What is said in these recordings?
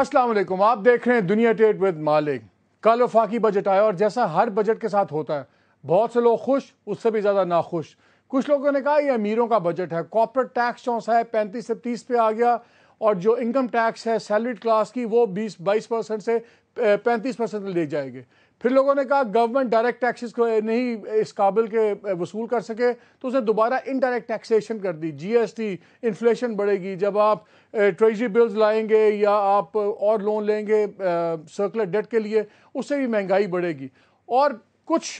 अस्सलाम वालेकुम आप देख रहे हैं दुनिया टेट विद मालिक कल वफाकी बजट आया और जैसा हर बजट के साथ होता है बहुत से लोग खुश उससे भी ज़्यादा नाखुश कुछ लोगों ने कहा ये अमीरों का बजट है कॉर्पोरेट टैक्स चौंसा है पैंतीस से तीस पे आ गया और जो इनकम टैक्स है सैलरीड क्लास की वो बीस बाईस परसेंट से पैंतीस परसेंट ले जाएंगे फिर लोगों ने कहा गवर्नमेंट डायरेक्ट टैक्सेस को नहीं इस काबिल के वसूल कर सके तो उसने दोबारा इनडायरेक्ट टैक्सेशन कर दी जीएसटी इन्फ्लेशन बढ़ेगी जब आप ट्रेजरी बिल्स लाएंगे या आप और लोन लेंगे सर्कुलर डेट के लिए उससे भी महंगाई बढ़ेगी और कुछ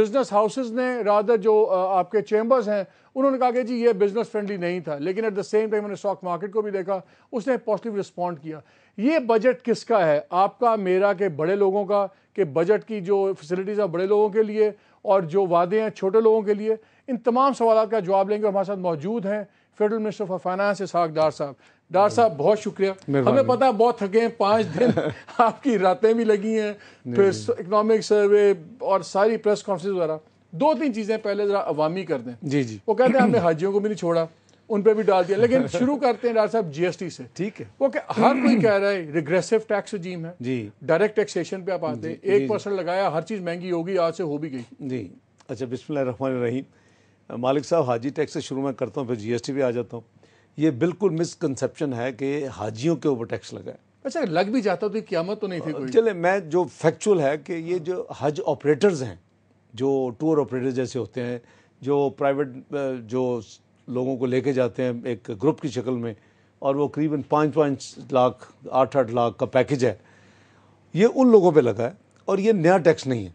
बिजनेस हाउसेस ने रादर जो आपके चैम्बर्स हैं उन्होंने कहा कि जी ये बिजनेस फ्रेंडली नहीं था लेकिन एट द सेम टाइम उन्होंने स्टॉक मार्केट को भी देखा उसने पॉजिटिव रिस्पॉन्ड किया ये बजट किसका है आपका मेरा के बड़े लोगों का कि बजट की जो फैसिलिटीज़ हैं बड़े लोगों के लिए और जो वादे हैं छोटे लोगों के लिए इन तमाम सवाल का जवाब लेंगे हमारे साथ मौजूद हैं federal minister of finance Ishaq Dar साहब डार साहब बहुत शुक्रिया हमें पता है बहुत थके हैं पाँच दिन आपकी रातें भी लगी हैं फिर इकनॉमिक सर्वे और सारी प्रेस कॉन्फ्रेंस वगैरह दो तीन चीज़ें पहले ज़रा अवामी कर दें जी जी वो कहते हैं हमने हाजियों को भी नहीं छोड़ा उन पे भी डाल दिया लेकिन शुरू करते हैं डॉक्टर साहब जीएसटी से ठीक है वो हर कोई कह रहा है रिग्रेसिव टैक्स जीम है जी डायरेक्ट टैक्सेशन पे आप आते हैं एक परसेंट लगाया हर चीज़ महंगी होगी आज से हो भी गई जी अच्छा बिस्मिल रहीम मालिक साहब हाजी टैक्स से शुरू में करता हूँ फिर जीएसटी भी आ जाता हूँ ये बिल्कुल मिसकनसेप्शन है कि हाजियों के ऊपर टैक्स लगाए अच्छा लग भी जाता तो क्यामत तो नहीं थी कोई चले मैं जो फैक्चुअल है कि ये जो हज ऑपरेटर्स हैं जो टूर ऑपरेटर जैसे होते हैं जो प्राइवेट जो लोगों को लेके जाते हैं एक ग्रुप की शक्ल में और वो करीबन पाँच पाँच लाख आठ आठ लाख का पैकेज है ये उन लोगों पे लगा है और ये नया टैक्स नहीं है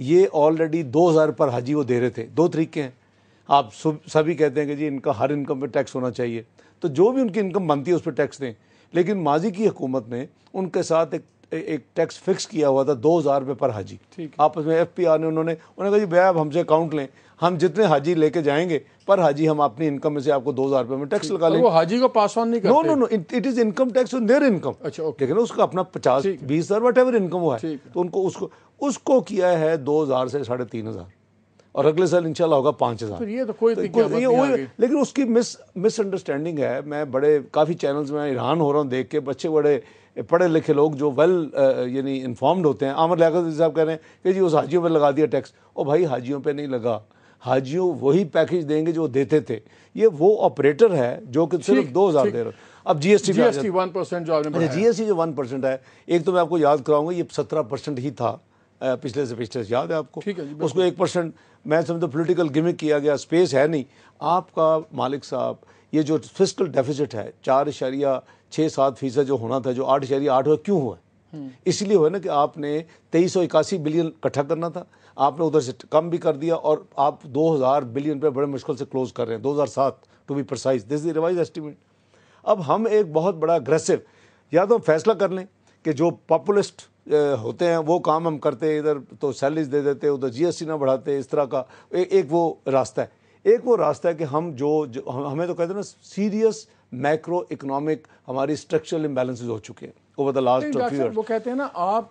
ये ऑलरेडी दो हज़ार पर हाजी वो दे रहे थे दो तरीके हैं आप सभी कहते हैं कि जी इनका हर इनकम पे टैक्स होना चाहिए तो जो भी उनकी इनकम बनती है उस पर टैक्स दें लेकिन माजी की हुकूमत ने उनके साथ एक एक टैक्स फिक्स किया हुआ था दो हज़ार रुपये पर हाजी ठीक आपस में एफ पी आर ने उन्होंने उन्होंने कहा जी भैया आप हमसे अकाउंट लें हम जितने हाजी लेके जाएंगे पर हाजी हम अपनी इनकम में से आपको दो हजार रुपये में टैक्स लगा लेंगे वो हाजी को पास ऑन नहीं no no no it is income tax on their income अच्छा ओके लेकिन उसका अपना पचास बीस हज़ार वट एवर इनकम हुआ है तो उनको उसको उसको किया है दो हज़ार से साढ़े तीन हज़ार और अगले साल इंशाल्लाह होगा पाँच हज़ार तो ये तो कोई तो, तो ये नहीं लेकिन उसकी मिस मिसअंडरस्टैंडिंग है मैं बड़े काफ़ी चैनल्स में ईरान हो रहा हूँ देख के बच्चे बड़े पढ़े लिखे लोग जो वेल यानी इन्फॉर्म्ड होते हैं आमर लिया साहब कह रहे हैं कि जी उस हाजियों पर लगा दिया टैक्स और भाई हाजियों पर नहीं लगा हाजियों वही पैकेज देंगे जो देते थे ये वो ऑपरेटर है जो कि सिर्फ दो हज़ार दे रहे अब जीएसटी जीएसटी वन परसेंट जो आपने जीएसटी अच्छा, जो वन परसेंट है एक तो मैं आपको याद कराऊंगा ये सत्रह परसेंट ही था पिछले से पिछले से याद है आपको ठीक है उसको एक परसेंट मैं समझता हूँ पोलिटिकल गिमिक किया गया स्पेस है नहीं आपका मालिक साहब ये जो फिजिकल डेफिसिट है चार इशारिया छः सात फीसद जो होना था जो आठ इशारिया आठ हुआ क्यों हुआ हम्म। इसलिए हुआ ना कि आपने तेईस सौ इक्यासी बिलियन इकट्ठा करना था आपने उधर से कम भी कर दिया और आप 2000 बिलियन पे बड़े मुश्किल से क्लोज कर रहे हैं 2007 to be precise this is revise estimate अब हम एक बहुत बड़ा अग्रेसिव या तो हम फैसला कर लें कि जो पॉपुलिस्ट होते हैं वो काम हम करते इधर तो सैलरीज दे देते उधर जीएसटी ना बढ़ाते इस तरह का ए, एक वो रास्ता है एक वो रास्ता है कि हम जो, जो हमें तो कहते हैं ना सीरियस मैक्रो इकोनॉमिक हमारी स्ट्रक्चरल इम्बेलेंसेज हो चुके हैं ओवर द लास्ट वो कहते हैं ना आप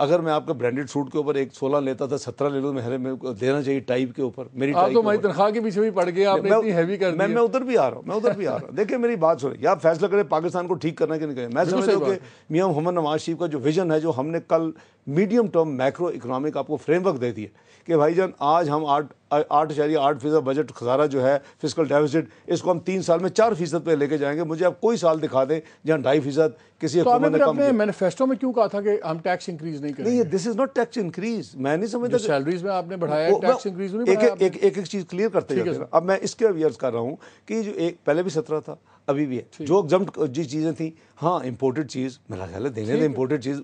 अगर मैं आपका ब्रांडेड सूट के ऊपर एक सोलह लेता था सत्रह ले लूँ मेरे मेरे को देना चाहिए टाइप के ऊपर मेरी आप तो मेरी तनख्वाह के पीछे भी पड़ गया आपने इतनी हैवी कर मैं मैं उधर भी आ रहा हूँ मैं उधर भी आ रहा हूँ देखिए मेरी बात सुनिए आप फैसला करें पाकिस्तान को ठीक करना कि नहीं करें मैं रहा हूँ कि मियाँ मोहम्मद नवाज शरीफ का जो विजन है जो हमने कल मीडियम टर्म मैक्रो इकोनॉमिक आपको फ्रेमवर्क दे दिए कि जान आज हम आठ आठ इशारी आठ फीसद बजट खजारा जो है फिजिकल डेफिसिट इसको हम तीन साल में चार फीसद पर लेके जाएंगे मुझे आप कोई साल दिखा दें जहाँ ढाई फीसद किसी तो ने कम मैनिफेस्टो में क्यों कहा था कि हम टैक्स इंक्रीज नहीं करेंगे this is not tax increase मैं नहीं समझता सैलरीज में आपने बढ़ाया टैक्स इंक्रीज एक एक एक चीज क्लियर करते हैं अब मैं इसके अवेयर कर रहा हूँ कि जो एक पहले भी सत्रह था अभी भी है जो जम जिस चीज़ें थी हाँ इम्पोर्टेड चीज़ मेरा ख्याल है देने इम्पोर्टेड चीज़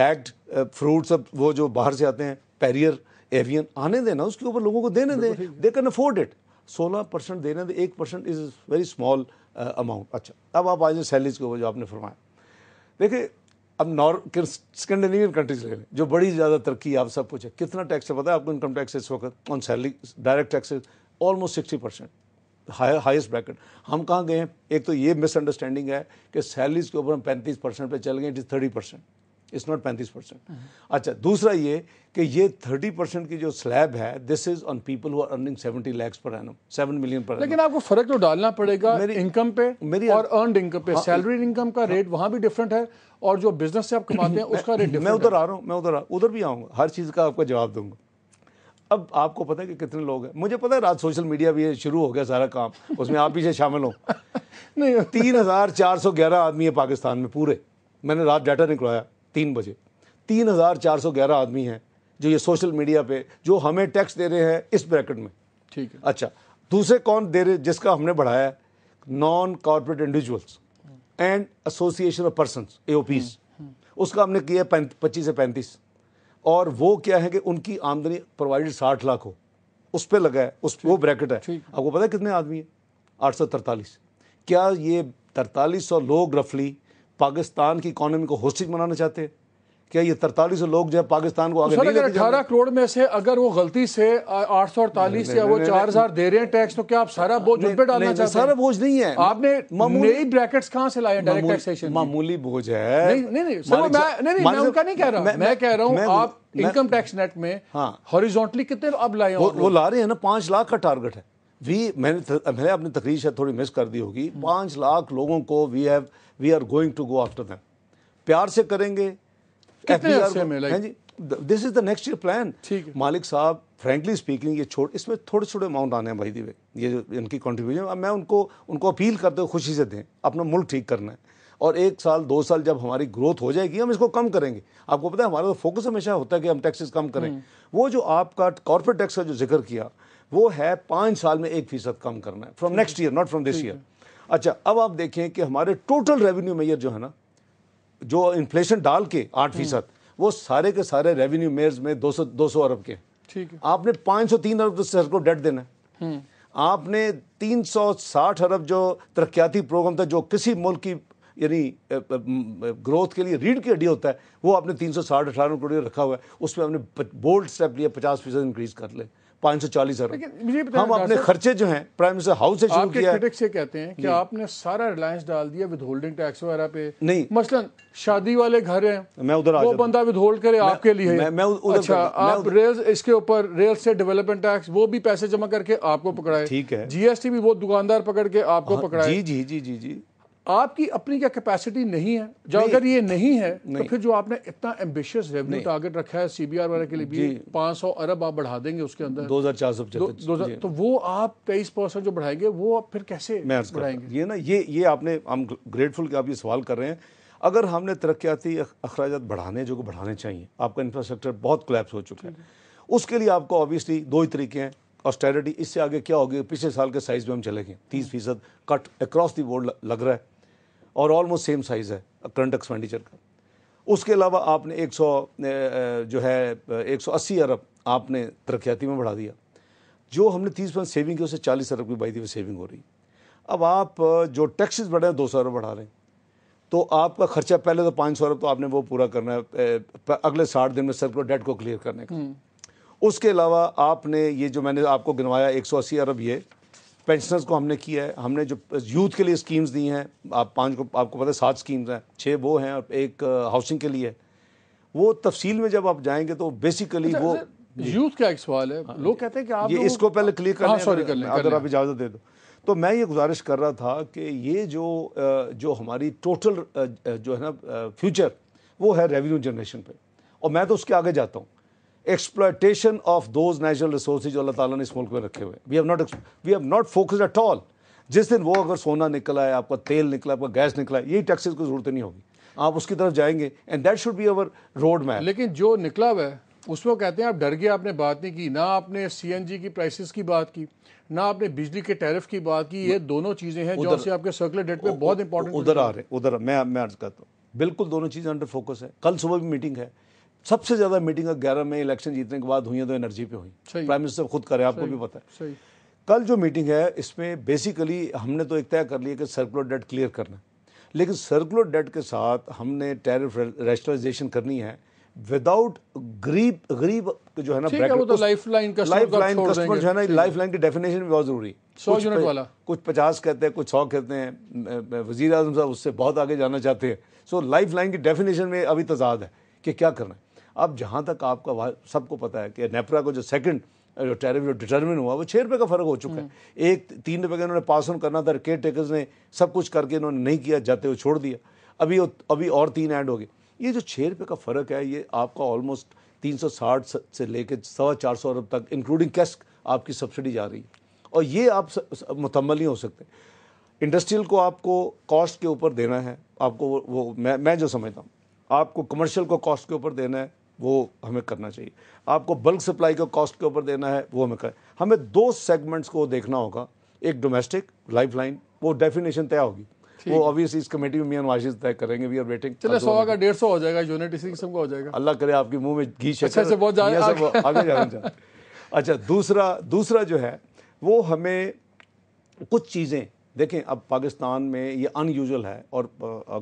पैक्ड फ्रूट सब वो जो बाहर से आते हैं पैरियर एवियन आने देना उसके ऊपर लोगों को देने दें दे कैन अफोर्ड इट सोलह परसेंट देने दें एक percent is very small amount अच्छा अब आप आज सैलरीज के ऊपर जो आपने फरमाया देखिए अब नॉर्थ स्कैंडिनेवियन कंट्रीज ले लें जो बड़ी ज़्यादा तरक्की आप सब पूछे कितना टैक्स है पता है आपको इनकम टैक्स इस वक्त on salary direct taxes almost sixty percent highest bracket हम कहाँ गए हैं एक तो ये मिसअंडरस्टैंडिंग है कि सैलरीज के ऊपर हम पैंतीस परसेंट पर चल गए it is thirty percent it's not पैंतीस परसेंट अच्छा दूसरा ये कि ये थर्टी परसेंट की जो स्लैब है this is on people who are earning seventy lakhs per annum seven million पर लेकिन आपको फर्क तो डालना पड़ेगा मेरी इनकम पे मेरी और अर्न इनकम पे सैलरी हाँ। इनकम का रेट वहां भी डिफरेंट है और जो बिजनेस से आप कमाते हैं उसका रेट मैं उधर आ रहा हूँ मैं उधर उधर भी आऊँगा हर चीज़ का आपका जवाब दूंगा अब आपको पता है कि कितने लोग हैं मुझे पता है रात सोशल मीडिया भी शुरू हो गया सारा काम उसमें आप पीछे शामिल हो नहीं तीन हज़ार चार सौ ग्यारह आदमी है पाकिस्तान में पूरे मैंने रात डाटा निकलवाया तीन बजे तीन हज़ार चार सौ ग्यारह आदमी हैं जो ये सोशल मीडिया पे जो हमें टैक्स दे रहे हैं इस ब्रैकेट में ठीक है अच्छा दूसरे कौन दे रहे जिसका हमने बढ़ाया non corporate individuals and association of person a उसका हमने किया है पच्चीस से पैंतीस और वो क्या है कि उनकी आमदनी प्रोवाइडेड साठ लाख हो उस पर लगा है उस वो ब्रैकेट है आपको पता है कितने आदमी है आठ सौ तरतालीस क्या ये तरतालीस सौ लोग रफली पाकिस्तान की इकोनॉमी को होस्टिज बनाना चाहते हैं क्या ये तरतालीस लोग जो है पाकिस्तान को आगे नहीं अठारह करोड़ में से अगर वो गलती से आठ सौ अड़तालीस या वो चार हजार दे रहे हैं टैक्स तो क्या आप सारा बोझ उन पे डालना चाहते हैं सारा बोझ नहीं है आपने नई ब्रैकेट्स कहाँ से लाए डायरेक्ट टैक्सेशन मामूली बोझ है नहीं नहीं नहीं मैं उनका नहीं कह रहा मैं कह रहा हूँ आप इनकम टैक्स नेट में हॉरिजोंटली हाँ। कितने अब लाए वो ला रहे हैं ना पांच लाख का टारगेट है वी मैंने मैंने अपनी तकरीर शायद थोड़ी मिस कर दी होगी पांच लाख लोगों को we have we are going to go after them प्यार से करेंगे this is the next year plan Malik साहब फ्रेंकली स्पीकिंग ये छोट इसमें थोड़े छोटे अमाउंट आने हैं भाई दीवे ये जो इनकी कॉन्ट्रीब्यूशन अब मैं उनको उनको अपील करते हुए खुशी से दें अपना मुल्क ठीक करना है और एक साल दो साल जब हमारी ग्रोथ हो जाएगी हम इसको कम करेंगे आपको पता है हमारा तो फोकस हमेशा होता है कि हम टैक्सेस कम करें हम्म। वो जो आपका कॉर्पोरेट टैक्स का जो जिक्र किया वो है पाँच साल में एक फीसद कम करना है from next year not from this year अच्छा अब आप देखें कि हमारे टोटल रेवेन्यू मेयर जो है ना जो इन्फ्लेशन डाल के आठ हम्म। फीसद वो सारे के सारे रेवेन्यू मेयर्स में दो सौ दो सौ अरब के ठीक है आपने पाँच सौ तीन अरब तो सर को डेट देना है हम्म। आपने तीन सौ साठ अरब जो तरक्याती प्रोग्राम था जो किसी मुल्क की यानी ग्रोथ के लिए रीढ़ की हड्डी होता है वो आपने तीन सौ साठ अठारह करोड़ रखा हुआ है उसमें आपने बोल्ड स्टेप लिया पचास फीसद इंक्रीज कर ले पाँच सौ चालीस हम अपने खर्चे जो हैं प्राइम मिनिस्टर हाउस से शुरू किया है से कहते हैं कि आपने सारा रिलायंस डाल दिया विद होल्डिंग टैक्स वगैरह पे नहीं मसलन शादी वाले घर हैं मैं उधर वो बंदा विद होल्ड करे आपके लिए मैं, उधर अच्छा आप रेल इसके ऊपर रेल से डेवलपमेंट टैक्स वो भी पैसे जमा करके आपको है ठीक है जीएसटी भी वो दुकानदार पकड़ के आपको है हाँ, जी जी जी जी जी आपकी अपनी क्या कैपेसिटी नहीं है जो अगर ये नहीं है तो नहीं। तो फिर जो आपने इतना एम्बिशियस रेवेन्यू टारगेट रखा है सीबीआर वाले के लिए भी 500 सौ अरब आप बढ़ा देंगे उसके अंदर दो हजार चार सौ तो वो आप तेईस परसेंट जो बढ़ाएंगे वो आप फिर कैसे बढ़ाएंगे ये ना ये ये आपने हम ग्रेटफुल कि आप ये सवाल कर रहे हैं अगर हमने तरक्याती अखराज बढ़ाने जो कि बढ़ाने चाहिए आपका इंफ्रास्ट्रक्चर बहुत क्लैप्स हो चुका है उसके लिए आपको ऑब्वियसली दो ही तरीके हैं ऑस्टेरिटी इससे आगे क्या होगी पिछले साल के साइज में हम चले गए तीस फीसद कट अक्रॉस दी बोर्ड लग रहा है और ऑलमोस्ट सेम साइज़ है करंट एक्सपेंडिचर का उसके अलावा आपने 100 जो है 180 अरब आपने तरक्याती में बढ़ा दिया जो हमने 30 परसेंट सेविंग की उससे 40 अरब की बाई सेविंग हो रही अब आप जो टैक्सेस बढ़े हैं दो सौ अरब बढ़ा रहे हैं तो आपका खर्चा पहले तो पाँच सौ अरब तो आपने वो पूरा करना है अगले साठ दिन में को डेट को क्लियर करने का हम्म। उसके अलावा आपने ये जो मैंने आपको गिनवाया अस्सी अरब ये पेंशनर्स को हमने किया है हमने जो यूथ के लिए स्कीम्स दी हैं आप पांच को आपको पता है सात स्कीम्स हैं छः वो हैं और एक हाउसिंग के लिए वो तफसील में जब आप जाएंगे तो बेसिकली अच्छा, वो यूथ अच्छा, का एक सवाल है हाँ, लोग कहते हैं कि आप ये इसको पहले क्लियर कर सॉरी कर लें अगर आप इजाज़त दे दो तो मैं ये गुजारिश कर रहा था कि ये जो जो हमारी टोटल जो है ना फ्यूचर वो है रेवेन्यू जनरेशन पे और मैं तो उसके आगे जाता हूँ exploitation of those natural resource जो अल्लाह ताला ने इस मुल्क में रखे हुए we have not we have not focused at all जिस दिन वो अगर सोना निकला है आपका तेल निकला आपका गैस निकला है यही टैक्सेस की जरूरत नहीं होगी आप उसकी तरफ जाएंगे and that should be our road map लेकिन जो निकला हुआ है उसमें कहते हैं आप डर गए आपने बात नहीं की ना आपने जी की प्राइसिस की बात की ना आपने बिजली के टैरिफ की बात की ये दोनों चीज़ें हैं जो से आपके सर्कुलर डेट में बहुत इंपॉर्टेंट उधर आ रहे उधर मैं मैं अर्ज करता हूँ बिल्कुल दोनों चीज़ें अंडर फोकस है कल सुबह भी मीटिंग है सबसे ज़्यादा मीटिंग ग्यारह में इलेक्शन जीतने के बाद हुई हैं तो एनर्जी पे हुई प्राइम मिनिस्टर खुद करे आपको भी पता है कल जो मीटिंग है इसमें बेसिकली हमने तो एक तय कर लिया कि सर्कुलर डेट क्लियर करना लेकिन सर्कुलर डेट के साथ हमने टैरिफ रैशनलाइजेशन करनी है विदाउट गरीब गरीब जो है ना ब्रैकेट तो लाइफ लाइन कस्टमर जो है ना लाइफ लाइन की डेफिनेशन भी बहुत जरूरी सौ यूनिट वाला कुछ पचास कहते हैं कुछ सौ कहते हैं वजीर अजम साहब उससे बहुत आगे जाना चाहते हैं सो लाइफ लाइन की डेफिनेशन में अभी तजाद है कि क्या करना है अब जहाँ तक आपका सबको पता है कि नेपरा को जो सेकंड जो टैरिफ जो डिटर्मिन हुआ वो छः रुपये का फ़र्क हो चुका है हम्म। एक तीन रुपये का इन्होंने पास ऑन करना था केयर टेकर्स ने सब कुछ करके इन्होंने नहीं किया जाते हुए छोड़ दिया अभी अभी और तीन ऐड हो गए ये जो छः रुपये का फ़र्क है ये आपका ऑलमोस्ट 360 से लेकर सवा चार सौ अरब तक इंक्लूडिंग कैस्क आपकी सब्सिडी जा रही है और ये आप मुतमल नहीं हो सकते इंडस्ट्रियल को आपको कॉस्ट के ऊपर देना है आपको वो, वो मैं मैं जो समझता हूँ आपको कमर्शियल को कॉस्ट के ऊपर देना है वो हमें करना चाहिए आपको बल्क सप्लाई का कॉस्ट के ऊपर देना है वो हमें कर हमें दो सेगमेंट्स को देखना होगा एक डोमेस्टिक लाइफ लाइन वो डेफिनेशन तय होगी वो ऑब्वियसली इस कमेटी में मियां वाशिज तय करेंगे वी आर वेटिंग चलो सौ का डेढ़ सौ हो जाएगा यूनिट इसी किस्म का हो जाएगा अल्लाह करे आपके मुंह में घी शक्कर अच्छा, अच्छा से बहुत आगे, आगे जाना चाहते अच्छा दूसरा दूसरा जो है वो हमें कुछ चीज़ें देखें अब पाकिस्तान में ये अनयूजल है और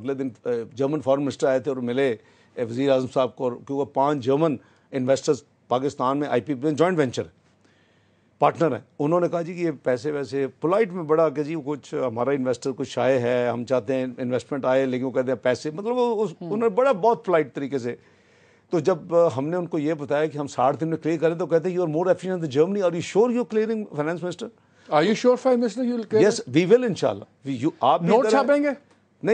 अगले दिन जर्मन फॉरन मिनिस्टर आए थे और मिले वज़ी अजम साहब को क्योंकि पाँच जर्मन इन्वेस्टर्स पाकिस्तान में I P P joint venture partner हैं उन्होंने कहा जी कि ये पैसे वैसे पोलाइट में बड़ा कि जी कुछ हमारा इन्वेस्टर कुछ शाये है हम चाहते हैं इन्वेस्टमेंट आए लेकिन वो कहते हैं पैसे मतलब वो उस हम्म। उन्होंने बड़ा बहुत पोलाइट तरीके से तो जब हमने उनको ये बताया कि हम साठ दिन में क्लियर करें तो कहते हैं you are more efficient Germany और you sure you clearing finance minister Are you sure finance yes we will इनशाला नहीं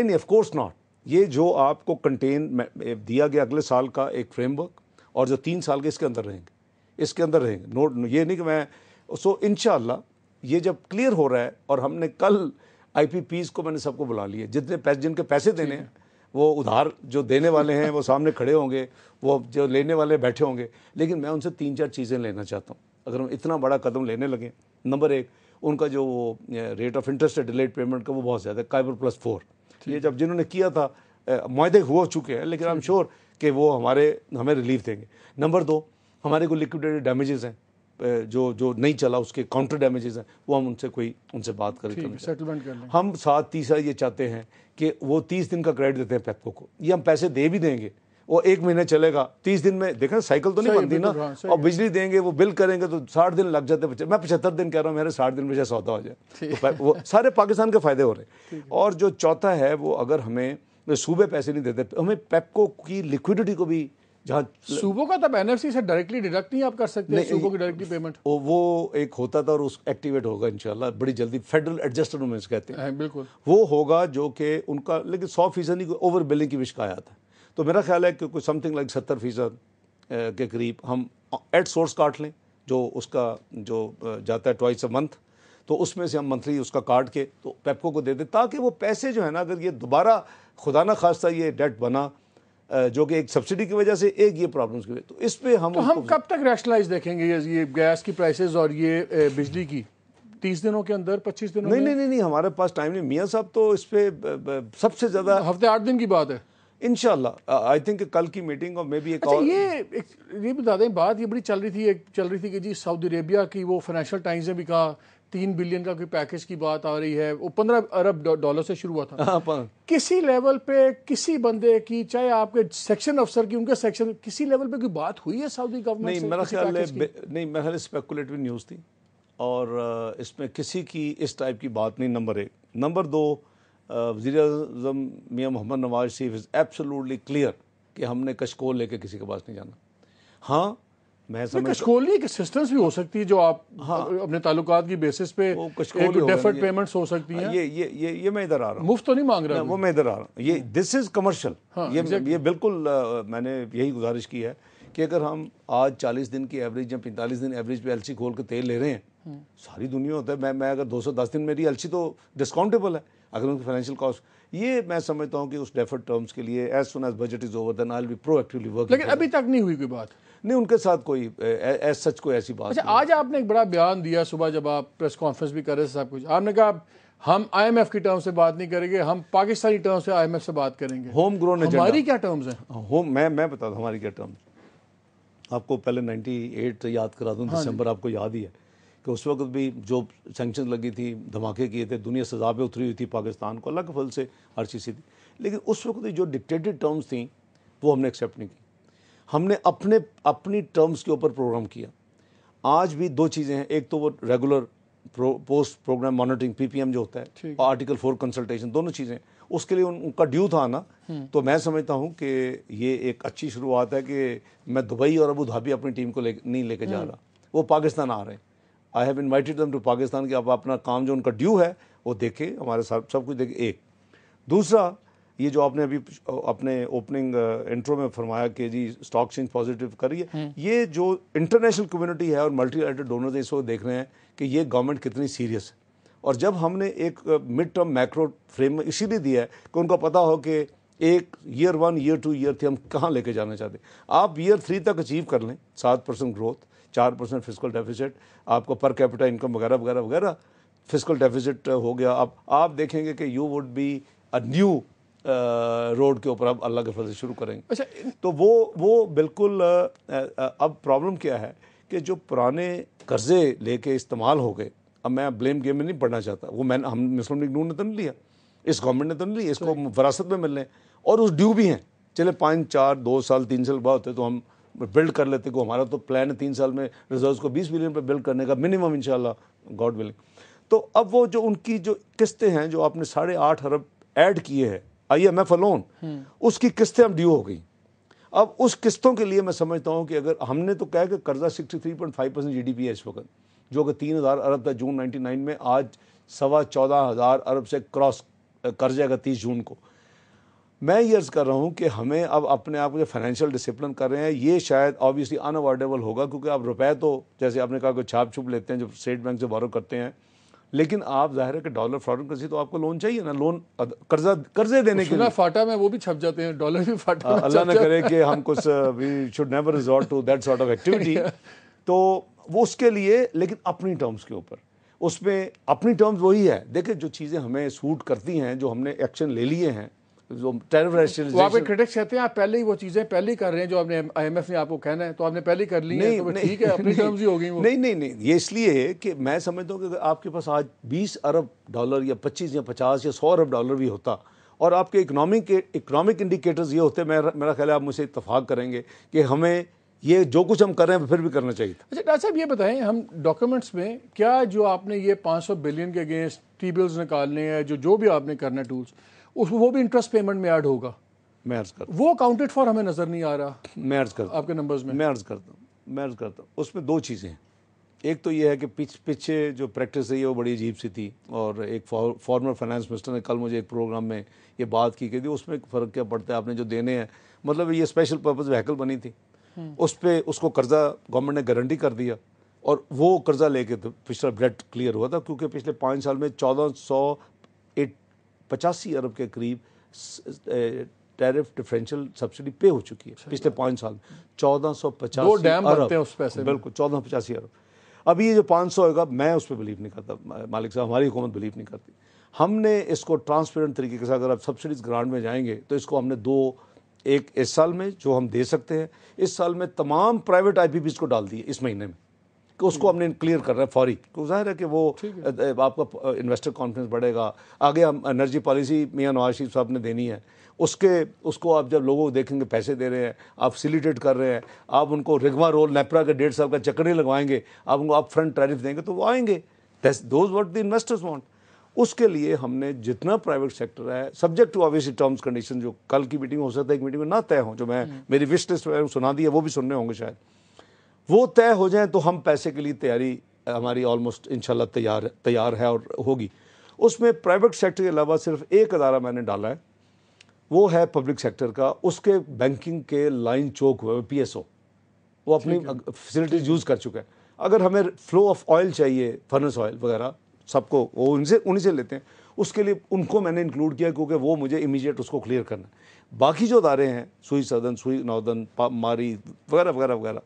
नहीं ऑफकोर्स नॉट ये जो आपको कंटेन दिया गया अगले साल का एक फ्रेमवर्क और जो तीन साल के इसके अंदर रहेंगे इसके अंदर रहेंगे नोट ये नहीं कि मैं सो इन ये जब क्लियर हो रहा है और हमने कल आई को मैंने सबको बुला लिया जितने पैसे जिनके पैसे देने हैं वो उधार जो देने वाले हैं वो सामने खड़े होंगे वो जो लेने वाले बैठे होंगे लेकिन मैं उनसे तीन चार चीज़ें लेना चाहता हूँ अगर हम इतना बड़ा कदम लेने लगे नंबर एक उनका जो वो रेट ऑफ इंटरेस्ट है डिलेट पेमेंट का वो बहुत ज़्यादा है काइबर प्लस फोर ये जब जिन्होंने किया था माहे हो चुके हैं लेकिन आई एम श्योर कि वो हमारे हमें रिलीफ देंगे नंबर दो हमारे को लिक्विडेटेड डैमेजेस हैं जो जो नहीं चला उसके काउंटर डैमेजेस हैं वो हम उनसे कोई उनसे बात करें सेटलमेंट कर हम साथ तीसरा ये चाहते हैं कि वो तीस दिन का क्रेडिट देते हैं पेपको को ये हम पैसे दे भी देंगे वो एक महीने चलेगा तीस दिन में देखा साइकिल तो नहीं बनती ना हाँ, और बिजली देंगे वो बिल करेंगे तो साठ दिन लग जाते मैं पचहत्तर दिन कह रहा हूँ मेरे साठ दिन में शायद सौदा हो जाए तो वो सारे पाकिस्तान के फ़ायदे हो रहे और जो चौथा है वो अगर हमें सूबे पैसे नहीं देते तो हमें पेपको की लिक्विडिटी को भी जहाँ सूबों का तब एन से डायरेक्टली डिडक्ट नहीं आप कर सकते सूबों की डायरेक्टली पेमेंट वो एक होता था और उस एक्टिवेट होगा इनशाला बड़ी जल्दी फेडरल एडजस्टमेंट कहते हैं बिल्कुल वो होगा जो कि उनका लेकिन सौ फीसद नहीं ओवर बिलिंग की विश आया था तो मेरा ख्याल है कि कोई समथिंग लाइक सत्तर फ़ीसद के करीब हम एट सोर्स काट लें जो उसका जो जाता है ट्वाइस अ मंथ तो उसमें से हम मंथली उसका काट के तो पेपको को दे दें ताकि वो पैसे जो है ना अगर ये दोबारा खुदा ना खासा ये डेट बना जो कि एक सब्सिडी की वजह से एक ये प्रॉब्लम्स की वजह तो इस पर हम तो हम कब तक रैशनलाइज देखेंगे ये गैस की प्राइसेस और ये बिजली की तीस दिनों के अंदर पच्चीस दिनों नहीं नहीं नहीं नहीं हमारे पास टाइम नहीं मियाँ साहब तो इस पर सबसे ज़्यादा हफ्ते आठ दिन की बात है इनशाला आई थिंक कल की मीटिंग और मे बी एक अच्छा और ये एक, ये बता दें बात ये बड़ी चल रही थी एक चल रही थी कि जी सऊदी अरेबिया की वो फाइनेंशियल टाइम्स ने भी कहा तीन बिलियन का कोई पैकेज की बात आ रही है वो पंद्रह अरब डॉलर से शुरू हुआ था हाँ, किसी लेवल पे किसी बंदे की चाहे आपके सेक्शन अफसर की उनके सेक्शन किसी लेवल पे कोई बात हुई है सऊदी गवर्नमेंट नहीं मेरा ख्याल नहीं मेरा ख्याल स्पेकुलेटिव न्यूज़ थी और इसमें किसी की इस टाइप की बात नहीं नंबर एक नंबर दो वजी अजम Mian Muhammad Nawaz Sharif is absolutely clear कि हमने कशकोल लेके किसी के पास नहीं जाना हाँ मैं कशकोल एक असिस्टेंस भी हो सकती है जो आप हाँ अपने ताल्लुक की बेसिस पे एक डेफर्ड पेमेंट्स हो सकती हाँ, हैं ये ये ये ये मैं इधर आ रहा हूँ मुफ्त तो नहीं मांग रहा वो मैं इधर आ रहा हूँ ये दिस इज़ कमर्शल ये ये बिल्कुल आ, मैंने यही गुजारिश की है कि अगर हम आज 40 दिन की एवरेज या पैंतालीस दिन एवरेज पे एलसी खोल के तेल ले रहे हैं हाँ। सारी दुनिया होता है मैं मैं अगर दो दिन मेरी एलसी तो डिस्काउंटेबल है अगर उनकी फाइनेंशियल कॉस्ट ये मैं समझता हूँ कि उस डेफर टर्म्स के लिए as soon as budget is over then I will be proactively work लेकिन अभी तक नहीं हुई कोई बात नहीं उनके साथ कोई एज सच कोई ऐसी बात अच्छा आज आपने एक बड़ा बयान दिया सुबह जब आप प्रेस कॉन्फ्रेंस भी कर रहे थे सब कुछ आपने कहा हम आईएमएफ की टर्म से बात नहीं करेंगे हम पाकिस्तानी टर्म से आईएमएफ से बात करेंगे होम ग्रोन हमारी क्या टर्म्स हैं होम मैं मैं बता दूं हमारी क्या टर्म्स आपको पहले 98 याद करा दूं हाँ दिसंबर आपको याद ही है कि उस वक्त भी जो सेंक्शन लगी थी धमाके किए थे दुनिया सजा पे उतरी हुई थी पाकिस्तान को अलग फल से हर चीज़ थी लेकिन उस वक्त जो डिक्टेटेड टर्म्स थी वो हमने एक्सेप्ट नहीं की हमने अपने अपनी टर्म्स के ऊपर प्रोग्राम किया आज भी दो चीज़ें हैं एक तो वो regular pro, post program monitoring PPM जो होता है और आर्टिकल फोर कंसल्टेशन दोनों चीज़ें उसके लिए उन, उनका ड्यू था ना हम्म। तो मैं समझता हूँ कि ये एक अच्छी शुरुआत है कि मैं दुबई और अबू धाबी अपनी टीम को ले नहीं लेके जा हम्म। रहा वो पाकिस्तान आ रहे हैं I have invited them to Pakistan कि आप अपना काम जो उनका ड्यू है वो देखें हमारे साथ सब कुछ देखें एक दूसरा ये जो आपने अभी अपने ओपनिंग इंट्रो uh, में फरमाया कि जी स्टॉक चेंज पॉजिटिव करिए हम्म। ये जो इंटरनेशनल कम्युनिटी है और मल्टी डोनर्स इसको देख रहे हैं कि ये गवर्नमेंट कितनी सीरियस है और जब हमने एक मिड टर्म मैक्रो फ्रेम इसीलिए दिया है कि उनको पता हो कि एक year one year two year three हम कहाँ लेके जाना चाहते आप ईयर थ्री तक अचीव कर लें सात परसेंट ग्रोथ चार परसेंट फिजिकल डेफिसिट आपको पर कैपिटा इनकम वगैरह वगैरह वगैरह फिजिकल डेफिसिट uh, हो गया अब आप देखेंगे कि you would be a new road के ऊपर अब अल्लाह के फजल शुरू करेंगे अच्छा तो वो वो बिल्कुल uh, uh, अब प्रॉब्लम क्या है कि जो पुराने कर्जे लेके इस्तेमाल हो गए अब मैं ब्लेम गेम में नहीं पढ़ना चाहता वो मैंने हम मुस्लिम लीग नून ने तो नहीं लिया इस गवर्नमेंट ने तो नहीं लिया इसको वरासत में मिलने और उस ड्यू भी हैं चले पाँच चार दो साल तीन साल बाद होते तो हम बिल्ड कर लेते को हमारा तो प्लान है तीन साल में रिजर्व को बीस बिलियन पर बिल्ड करने का मिनिमम इन गॉड विलिंग तो अब वो जो उनकी जो किस्तें हैं जो आपने साढ़े आठ अरब ऐड किए हैं आई एम एफ अलोन उसकी किस्तें अब ड्यू हो गई अब उस किस्तों के लिए मैं समझता हूँ कि अगर हमने तो कहा कि कर्जा 63.5 परसेंट जी डी पी है इस वक्त जो कि तीन हज़ार अरब था जून नाइन में आज सवा चौदह हज़ार अरब से क्रॉस कर जाएगा तीस जून को मैं ये अर्ज़ कर रहा हूँ कि हमें अब अपने आप को जो फाइनेंशियल डिसिप्लिन कर रहे हैं ये शायद ऑब्वियसली अनअवॉर्डेबल होगा क्योंकि आप रुपए तो जैसे आपने कहा कि छाप छुप लेते हैं जो स्टेट बैंक से बारो करते हैं लेकिन आप जाहिर है कि डॉलर फॉरन करेंसी तो आपको लोन चाहिए ना लोन कर्जा कर्जे देने के लिए फाटा में वो भी छप जाते हैं डॉलर भी फाटा अल्लाह ना करे कि हम कुछ we should never resort to that sort of activity तो वो उसके लिए लेकिन अपनी टर्म्स के ऊपर उसमें अपनी टर्म्स वही है देखिए जो चीज़ें हमें सूट करती हैं जो हमने एक्शन ले लिए हैं जो टेरर वो आपके तो क्रिटिक्स कहते हैं आप पहले ही वो चीज़ें पहले ही कर रहे हैं जो आपने आईएमएफ ने आपको कहना है तो आपने पहले ही कर ली नहीं, तो है ठीक है अपनी टर्म्स ही हो गई नहीं नहीं नहीं ये इसलिए है कि मैं समझता हूँ कि आपके पास आज 20 अरब डॉलर या 25 या 50 या 100 अरब डॉलर भी होता और आपके इकोनॉमिक के इकोनॉमिक इंडिकेटर्स ये होते मेरा मेरा ख्याल है आप मुझे इतफाक़ करेंगे कि हमें ये जो कुछ हम कर रहे हैं फिर भी करना चाहिए अच्छा डॉक्टर साहब ये बताएं हम डॉक्यूमेंट्स में क्या जो आपने ये 500 बिलियन के अगेंस्ट टी बिल्स निकालने हैं जो जो भी आपने करना टूल्स उस वो भी इंटरेस्ट पेमेंट में ऐड होगा मैं अर्ज कर वो अकाउंटेड फॉर हमें नज़र नहीं आ रहा मैं अर्ज कर आपके नंबर्स में मैं अर्ज करता हूँ मैं अर्ज करता हूँ उसमें दो चीज़ें हैं एक तो ये है कि पीछे जो प्रैक्टिस रही है वो बड़ी अजीब सी थी और एक फॉर्मर फाइनेंस मिनिस्टर ने कल मुझे एक प्रोग्राम में ये बात की कि थी उसमें फ़र्क क्या पड़ता है आपने जो देने हैं मतलब ये स्पेशल पर्पज़ व्हीकल बनी थी हम्म। उस पर उसको कर्जा गवर्नमेंट ने गारंटी कर दिया और वो कर्जा लेके तो पिछला ब्लड क्लियर हुआ था क्योंकि पिछले पाँच साल में चौदह सौ पचासी अरब के करीब टैरिफ डिफरेंशियल सब्सिडी पे हो चुकी है पिछले पाँच साल में चौदह सौ पचास अरब उस पैसे बिल्कुल चौदह सौ पचासी अरब अभी ये जो पाँच सौ होगा मैं उस पर बिलीव नहीं करता मालिक साहब हमारी हुकूमत बिलीव नहीं करती हमने इसको ट्रांसपेरेंट तरीके से अगर आप सब्सिडीज ग्रांट में जाएंगे तो इसको हमने दो एक इस साल में जो हम दे सकते हैं इस साल में तमाम प्राइवेट आई को डाल दिए इस महीने में कि उसको हम्म। हमने क्लियर कर रहे है फौरी तो जाहिर है कि वो है। आपका इन्वेस्टर कॉन्फिडेंस बढ़ेगा आगे हम एनर्जी पॉलिसी मियाँ नवाज शरीफ साहब ने देनी है उसके उसको आप जब लोगों को देखेंगे पैसे दे रहे हैं आप सिलिटेट कर रहे हैं आप उनको रिगमा रोल नेपरा के डेढ़ साल का चक्कर लगवाएंगे आप उनको आप फ्रंट टैरिफ देंगे तो वो आएंगे those what the investors want उसके लिए हमने जितना प्राइवेट सेक्टर है subject to obviously terms condition जो कल की मीटिंग हो सकता है एक मीटिंग में ना तय हो जो मैं हम्म। मेरी विश लिस्ट सुना दी है वो भी सुनने होंगे शायद वो तय हो जाए तो हम पैसे के लिए तैयारी हमारी ऑलमोस्ट इन तैयार तैयार है और होगी उसमें प्राइवेट सेक्टर के अलावा सिर्फ एक अदारा मैंने डाला है वो है पब्लिक सेक्टर का उसके बैंकिंग के लाइन चौक हुए पी एस ओ वो अपनी फैसिलिटीज यूज़ कर चुका है अगर हमें फ्लो ऑफ ऑयल चाहिए फर्नस ऑयल वगैरह सबको वो उनसे उन्हीं से लेते हैं उसके लिए उनको मैंने इंक्लूड किया क्योंकि वो मुझे इमीडिएट उसको क्लियर करना बाकी जो अदारे हैं सुई सदन सुई नौदन मारी वगैरह वगैरह वगैरह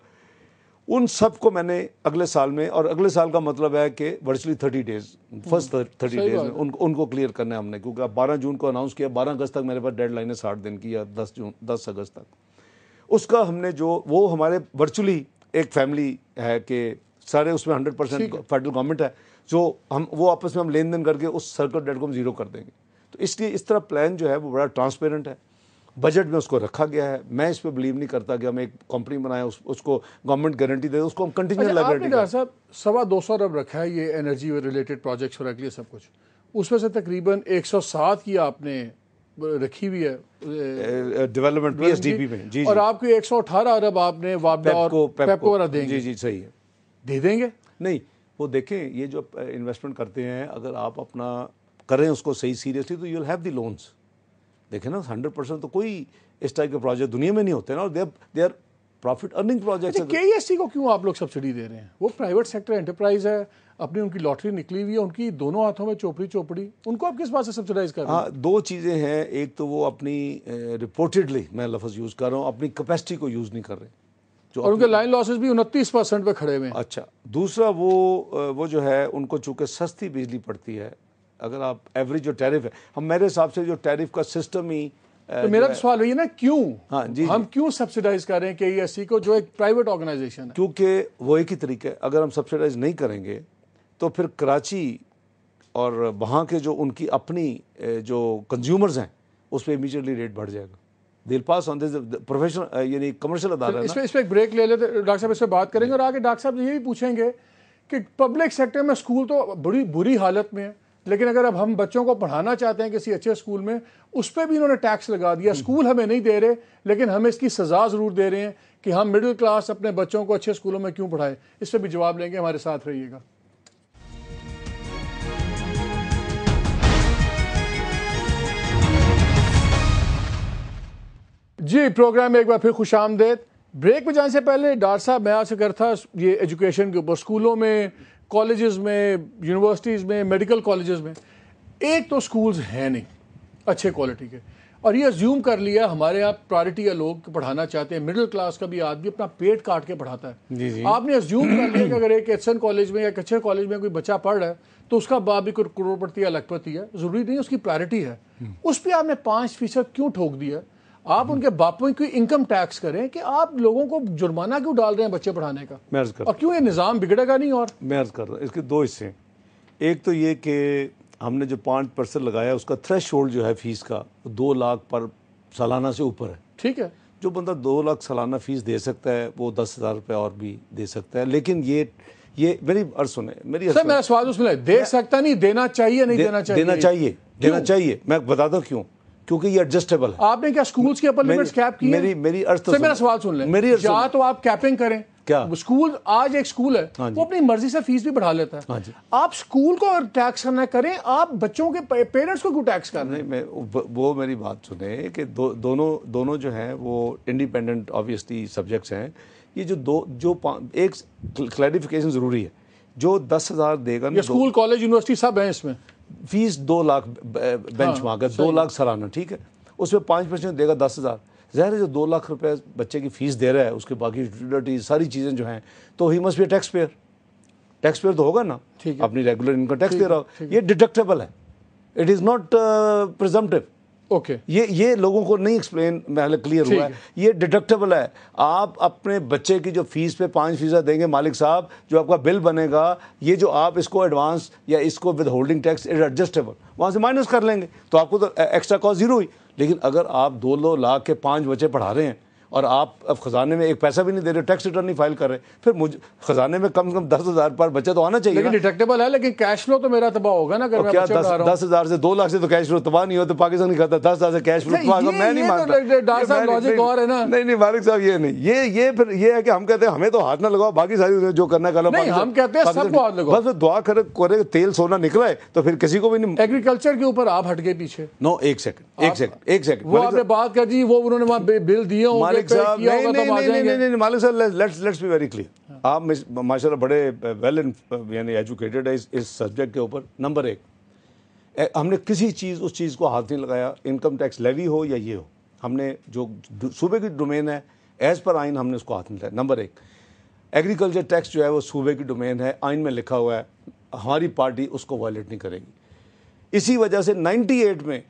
उन सब को मैंने अगले साल में और अगले साल का मतलब है कि virtually thirty days first thirty days में उन, उनको क्लियर करना है हमने क्योंकि अब बारह जून को अनाउंस किया बारह अगस्त तक मेरे पास डेड लाइन है साठ दिन की या दस जून दस अगस्त तक उसका हमने जो वो हमारे वर्चुअली एक फैमिली है कि सारे उसमें हंड्रेड परसेंट फेडरल गवर्नमेंट है जो हम वो आपस में हम लेन देन करके उस सर्कल डेट को हम जीरो कर देंगे तो इसलिए इस तरह प्लान जो है वो बड़ा ट्रांसपेरेंट है बजट में उसको रखा गया है मैं इस पर बिलीव नहीं करता कि हम एक कंपनी बनाए उस, उसको गवर्नमेंट गारंटी दे उसको हम अच्छा, कंटिन्यू लाइब्रेटी साहब सवा दो सौ अरब रखा है ये एनर्जी रिलेटेड प्रोजेक्ट्स और अगले सब कुछ उसमें से तकरीबन 107 की आपने रखी हुई है डेवलपमेंट पीएसडीपी में जी और आपको अठारह अरब आपने वापस देंगे जी जी सही है दे देंगे नहीं वो देखें ये जो इन्वेस्टमेंट करते हैं अगर आप अपना करें उसको सही सीरियसली तो you will have the loans देखें ना हंड्रेड परसेंट तो कोई इस टाइप के प्रोजेक्ट दुनिया में नहीं होते ना और they they are profit earning project के एस को क्यों आप लोग सब्सिडी दे रहे हैं वो प्राइवेट सेक्टर एंटरप्राइज है अपनी उनकी लॉटरी निकली हुई है उनकी दोनों हाथों में चोपड़ी चोपड़ी उनको आप किस बात से सब्सिडाइज कर रहे हाँ, हैं दो चीज़ें हैं एक तो वो अपनी रिपोर्टेडली मैं लफज यूज़ कर रहा हूँ अपनी कैपेसिटी को यूज़ नहीं कर रहे जो और उनके लाइन लॉसेस भी उनतीस परसेंट पर खड़े हुए अच्छा दूसरा वो वो जो है उनको चूंकि सस्ती बिजली पड़ती है अगर आप एवरेज जो टैरिफ है हम मेरे हिसाब से जो टैरिफ का सिस्टम ही तो मेरा सवाल वही है ना क्यों हाँ जी हम क्यों सब्सिडाइज कर रहे हैं के ई एस सी को जो एक प्राइवेट ऑर्गेनाइजेशन है क्योंकि वो एक ही तरीका है अगर हम सब्सिडाइज नहीं करेंगे तो फिर कराची और वहाँ के जो उनकी अपनी जो कंज्यूमर्स हैं उस पर इमीजिएटली रेट बढ़ जाएगा they'll pass on this professional यानी कमर्शियल तो अदारा इस पे, इस पे एक ब्रेक ले लेते डॉक्टर साहब इससे बात करेंगे और आगे डॉक्टर साहब ये भी पूछेंगे कि पब्लिक सेक्टर में स्कूल तो बड़ी बुरी हालत में है लेकिन अगर अब हम बच्चों को पढ़ाना चाहते हैं किसी अच्छे स्कूल में उस पर भी इन्होंने टैक्स लगा दिया स्कूल हमें नहीं दे रहे लेकिन हमें इसकी सज़ा ज़रूर दे रहे हैं कि हम मिडिल क्लास अपने बच्चों को अच्छे स्कूलों में क्यों पढ़ाएं इस पर भी जवाब लेंगे हमारे साथ रहिएगा जी प्रोग्राम में एक बार फिर खुश आमदेद ब्रेक में जाने से पहले डार साहब मैं आपसे कर था ये एजुकेशन के ऊपर स्कूलों में कॉलेजेस में यूनिवर्सिटीज़ में मेडिकल कॉलेजेस में एक तो स्कूल्स हैं नहीं अच्छे क्वालिटी के और ये अज्यूम कर लिया हमारे यहाँ प्रायोरिटी या लोग पढ़ाना चाहते हैं मिडिल क्लास का भी आदमी अपना पेट काट के पढ़ाता है जी जी। आपने ज्यूम कर लिया कि अगर एक एच कॉलेज में या एक अच्छे कॉलेज में कोई बच्चा पढ़ रहा है तो उसका बाप भी कोई करोड़पति या लखपति है ज़रूरी नहीं उसकी प्रायोरिटी है हम्म। उस पर आपने पाँच फीसद क्यों ठोक दिया आप उनके बापों की इनकम टैक्स करें कि आप लोगों को जुर्माना क्यों डाल रहे हैं बच्चे पढ़ाने का मैं कर और क्यों ये निज़ाम बिगड़ेगा नहीं और मैं कर रहा इसके दो हिस्से एक तो ये कि हमने जो पाँच परसेंट लगाया उसका थ्रेश होल्ड जो है फीस का वो दो लाख पर सालाना से ऊपर है ठीक है जो बंदा दो लाख सालाना फीस दे सकता है वो दस हज़ार रुपये और भी दे सकता है लेकिन ये ये मेरी अर्ज सुने मेरी सर मेरा सवाल उसमें दे सकता नहीं देना चाहिए नहीं देना चाहिए देना चाहिए देना चाहिए मैं बता दो क्यों क्योंकि ये एडजस्टेबल है आपने क्या स्कूल्स के अपर लिमिट्स कैप की मेरी मेरी अर्थ तो से मेरा सवाल सुन ले मेरी अर्थ या तो आप कैपिंग करें क्या स्कूल आज एक स्कूल है हाँ वो अपनी मर्जी से फीस भी बढ़ा लेता है हाँ आप स्कूल को अगर टैक्स करना करें आप बच्चों के पेरेंट्स को क्यों टैक्स कर रहे हैं वो मेरी बात सुने कि दो, दोनों दोनों जो हैं वो इंडिपेंडेंट ऑब्वियसली सब्जेक्ट्स हैं ये जो दो जो एक क्लैरिफिकेशन ज़रूरी है जो दस हज़ार देगा स्कूल कॉलेज यूनिवर्सिटी सब है इसमें फीस दो लाख बेंच हाँ, मार्क है दो लाख सालाना ठीक है उसमें पाँच परसेंट देगा दस हज़ार जहर जो दो लाख रुपए बच्चे की फ़ीस दे रहा है उसके बाकी स्टूडेंटीज सारी चीज़ें जो हैं तो he must be taxpayer taxpayer तो होगा ना अपनी रेगुलर इनकम टैक्स पेयर होगा ये डिडक्टेबल है it is not presumptive okay okay. ये ये लोगों को नहीं एक्सप्लेन मैं क्लियर हुआ है ये डिडक्टेबल है आप अपने बच्चे की जो फीस पे पाँच फीसद देंगे मालिक साहब जो आपका बिल बनेगा ये जो आप इसको एडवांस या इसको withholding tax is adjustable वहाँ से माइनस कर लेंगे तो आपको तो एक्स्ट्रा कॉस्ट जीरो हुई लेकिन अगर आप दो लाख के पाँच बच्चे पढ़ा रहे हैं और आप अब ख़जाने में एक पैसा भी नहीं दे रहे टैक्स रिटर्न नहीं फाइल कर रहे फिर मुझे खजाने में कम से कम दस हज़ार पर बचत तो आना चाहिए लेकिन डिटेक्टेबल है लेकिन कैश फ्लो तो मेरा तबाह होगा ना अगर क्या दस दस हज़ार से दो लाख से तो कैश फ्लो तबाह नहीं हो तो पाकिस्तान नहीं खाता दस हज़ार से कैश फ्लो तबाह मैं नहीं तो मानता और है ना नहीं नहीं मालिक साहब ये नहीं ये ये फिर ये है कि हम कहते हैं हमें तो हाथ ना लगाओ बाकी सारी जो करना करो हम कहते हैं सबको हाथ लगाओ बस दुआ करे करे तेल सोना निकला है तो फिर किसी को भी नहीं एग्रीकल्चर के ऊपर आप हट गए पीछे नो एक सेकंड एक सेकंड एक सेकंड वो आपने बात कर दी वो उन्होंने वहां बिल दिए होंगे मलिक साहब नहीं नहीं नहीं नहीं नहीं मालिक साहब let's let's be very clear आप बड़े वेल यानी एजुकेटेड है इस सब्जेक्ट के ऊपर नंबर एक हमने किसी चीज़ उस चीज़ को हाथ नहीं लगाया इनकम टैक्स लेवी हो या ये हो हमने जो सूबे की डोमेन है एज़ पर आइन हमने उसको हाथ नहीं लगाया नंबर एक एग्रीकल्चर टैक्स जो है वो सूबे की डोमेन है आइन में लिखा हुआ है हमारी पार्टी उसको वायलेट नहीं करेगी इसी वजह से 98 में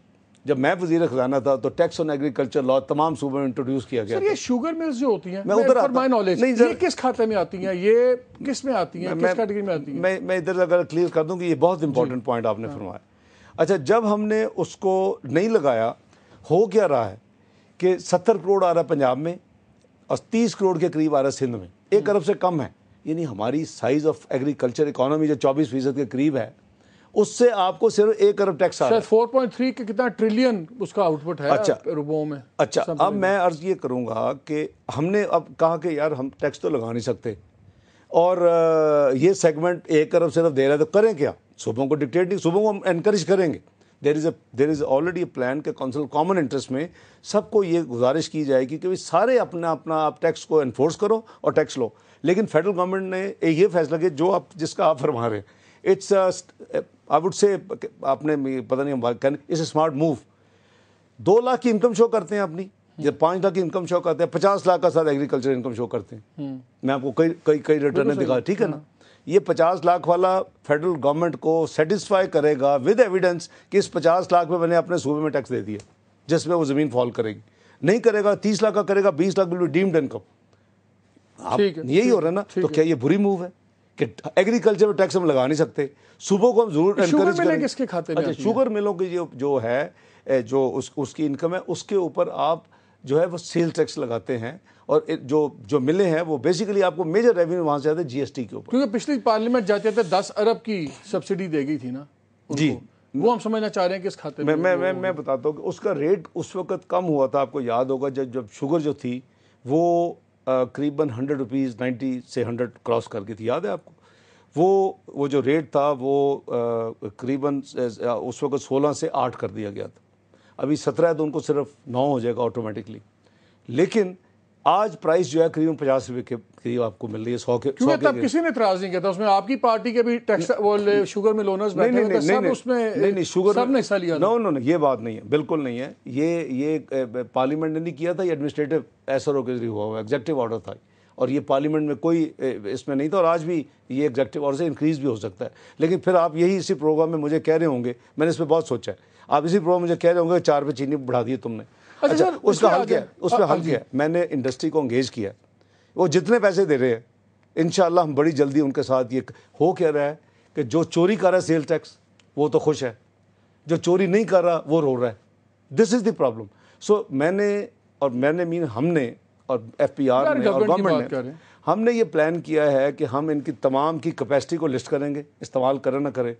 जब मैं वजीर खजाना था तो टैक्स ऑन एग्रीकल्चर लॉ तमाम सूबों में इंट्रोड्यूस किया गया सर ये शुगर मिल्स जो होती हैं मैं उधर नॉलेज ये किस खाते में आती हैं ये किस में आती हैं किस कैटेगरी में आती हैं मैं मैं इधर अगर क्लियर कर दूँ कि ये बहुत इंपॉर्टेंट पॉइंट आपने हाँ। फरमाया अच्छा जब हमने उसको नहीं लगाया हो क्या रहा है कि सत्तर करोड़ आ रहा है पंजाब में और तीस करोड़ के करीब आ रहा है सिंध में एक अरब से कम है यानी हमारी साइज़ ऑफ एग्रीकल्चर इकोनॉमी जो चौबीस फीसद के करीब है उससे आपको सिर्फ एक अरब टैक्स आ रहा है फोर पॉइंट थ्री कितना ट्रिलियन उसका आउटपुट है अच्छा रुपयों में अच्छा अब मैं अर्ज ये करूँगा कि हमने अब कहा कि यार हम टैक्स तो लगा नहीं सकते और ये सेगमेंट एक अरब सिर्फ दे रहा है तो करें क्या सुबह को डिक्टेट नहीं सुबह को हम इनक्रेज करेंगे there is a there is already plan के काउंसिल कॉमन इंटरेस्ट में सबको ये गुजारिश की जाएगी कि भाई सारे अपना अपना आप टैक्स को इन्फोर्स करो और टैक्स लो लेकिन फेडरल गवर्नमेंट ने ये फैसला किया जो आप जिसका आप फरमा रहे हैं इट्स आई वुड से आपने पता नहीं हम कैन स्मार्ट मूव दो लाख की इनकम शो करते हैं अपनी जब हम्म। पाँच लाख की इनकम शो करते हैं पचास लाख का साथ एग्रीकल्चर इनकम शो करते हैं हम्म। मैं आपको कई कई कई रिटर्न दिखा ठीक है ना हाँ। ये पचास लाख वाला फेडरल गवर्नमेंट को सेटिस्फाई करेगा विद एविडेंस कि इस पचास लाख में मैंने अपने सूबे में टैक्स दे दिया जिसमें वो ज़मीन फॉल करेगी नहीं करेगा तीस लाख का करेगा बीस लाख बिल्कुल डीम्ड इनकम यही हो रहा है ना तो क्या ये बुरी मूव है कि एग्रीकल्चर में टैक्स हम लगा नहीं सकते सुबह को हम जरूर एनकरेज तो करें किसके खाते अच्छा शुगर मिलों की जो है जो उस उसकी इनकम है उसके ऊपर आप जो है वो सेल टैक्स लगाते हैं और जो जो मिले हैं वो बेसिकली आपको मेजर रेवेन्यू वहां से आते हैं जीएसटी के ऊपर क्योंकि पिछली पार्लियामेंट जाते थे दस अरब की सब्सिडी दे गई थी ना जी वो हम समझना चाह रहे हैं किस खाते मैं मैं मैं मैं बताता हूँ कि उसका रेट उस वक्त कम हुआ था आपको याद होगा जब जब शुगर जो थी वो करीबन हंड्रेड रुपीज़ नाइन्टी से हंड्रेड क्रॉस कर गई थी याद है आपको वो वो जो रेट था वो करीबन उस वक्त सोलह से आठ कर दिया गया था अभी सत्रह है तो उनको सिर्फ नौ हो जाएगा ऑटोमेटिकली लेकिन आज प्राइस जो है करीबन पचास रुपए के करीब आपको मिल रही है सौ के क्योंकि तब किसी ने त्रास नहीं किया था उसमें आपकी पार्टी के भी टैक्स वो शुगर में लोनर्स नहीं, नहीं, नहीं, नहीं, उसमें नहीं नहीं शुगर सब ने हिस्सा लिया नो नो ये बात नहीं है बिल्कुल नहीं है ये ये पार्लियामेंट ने नहीं किया था ये एडमिनिस्ट्रेटिव एस होकर के जरिए हुआ हुआ एग्जेक्टिव ऑर्डर था और ये पार्लियामेंट में कोई इसमें नहीं था और आज भी ये एग्जेक्टिव ऑर्डर से इंक्रीज भी हो सकता है लेकिन फिर आप यही इसी प्रोग्राम में मुझे कह रहे होंगे मैंने इस पर बहुत सोचा है आप इसी प्रोग्राम मुझे कह रहे होंगे चार पे चीनी बढ़ा दिए तुमने अच्छा, अच्छा उसका हल क्या है हाँ, हल हाँ क्या है मैंने इंडस्ट्री को एंगेज किया वो जितने पैसे दे रहे हैं इन हम बड़ी जल्दी उनके साथ ये हो कह रहा है कि जो चोरी कर रहा है सेल टैक्स वो तो खुश है जो चोरी नहीं कर रहा वो रो रहा है this is the problem so मैंने और मैंने मीन हमने और एफ पी आर ने और गवर्नमेंट ने हमने ये प्लान किया है कि हम इनकी तमाम की कैपेसिटी को लिस्ट करेंगे इस्तेमाल करें ना करें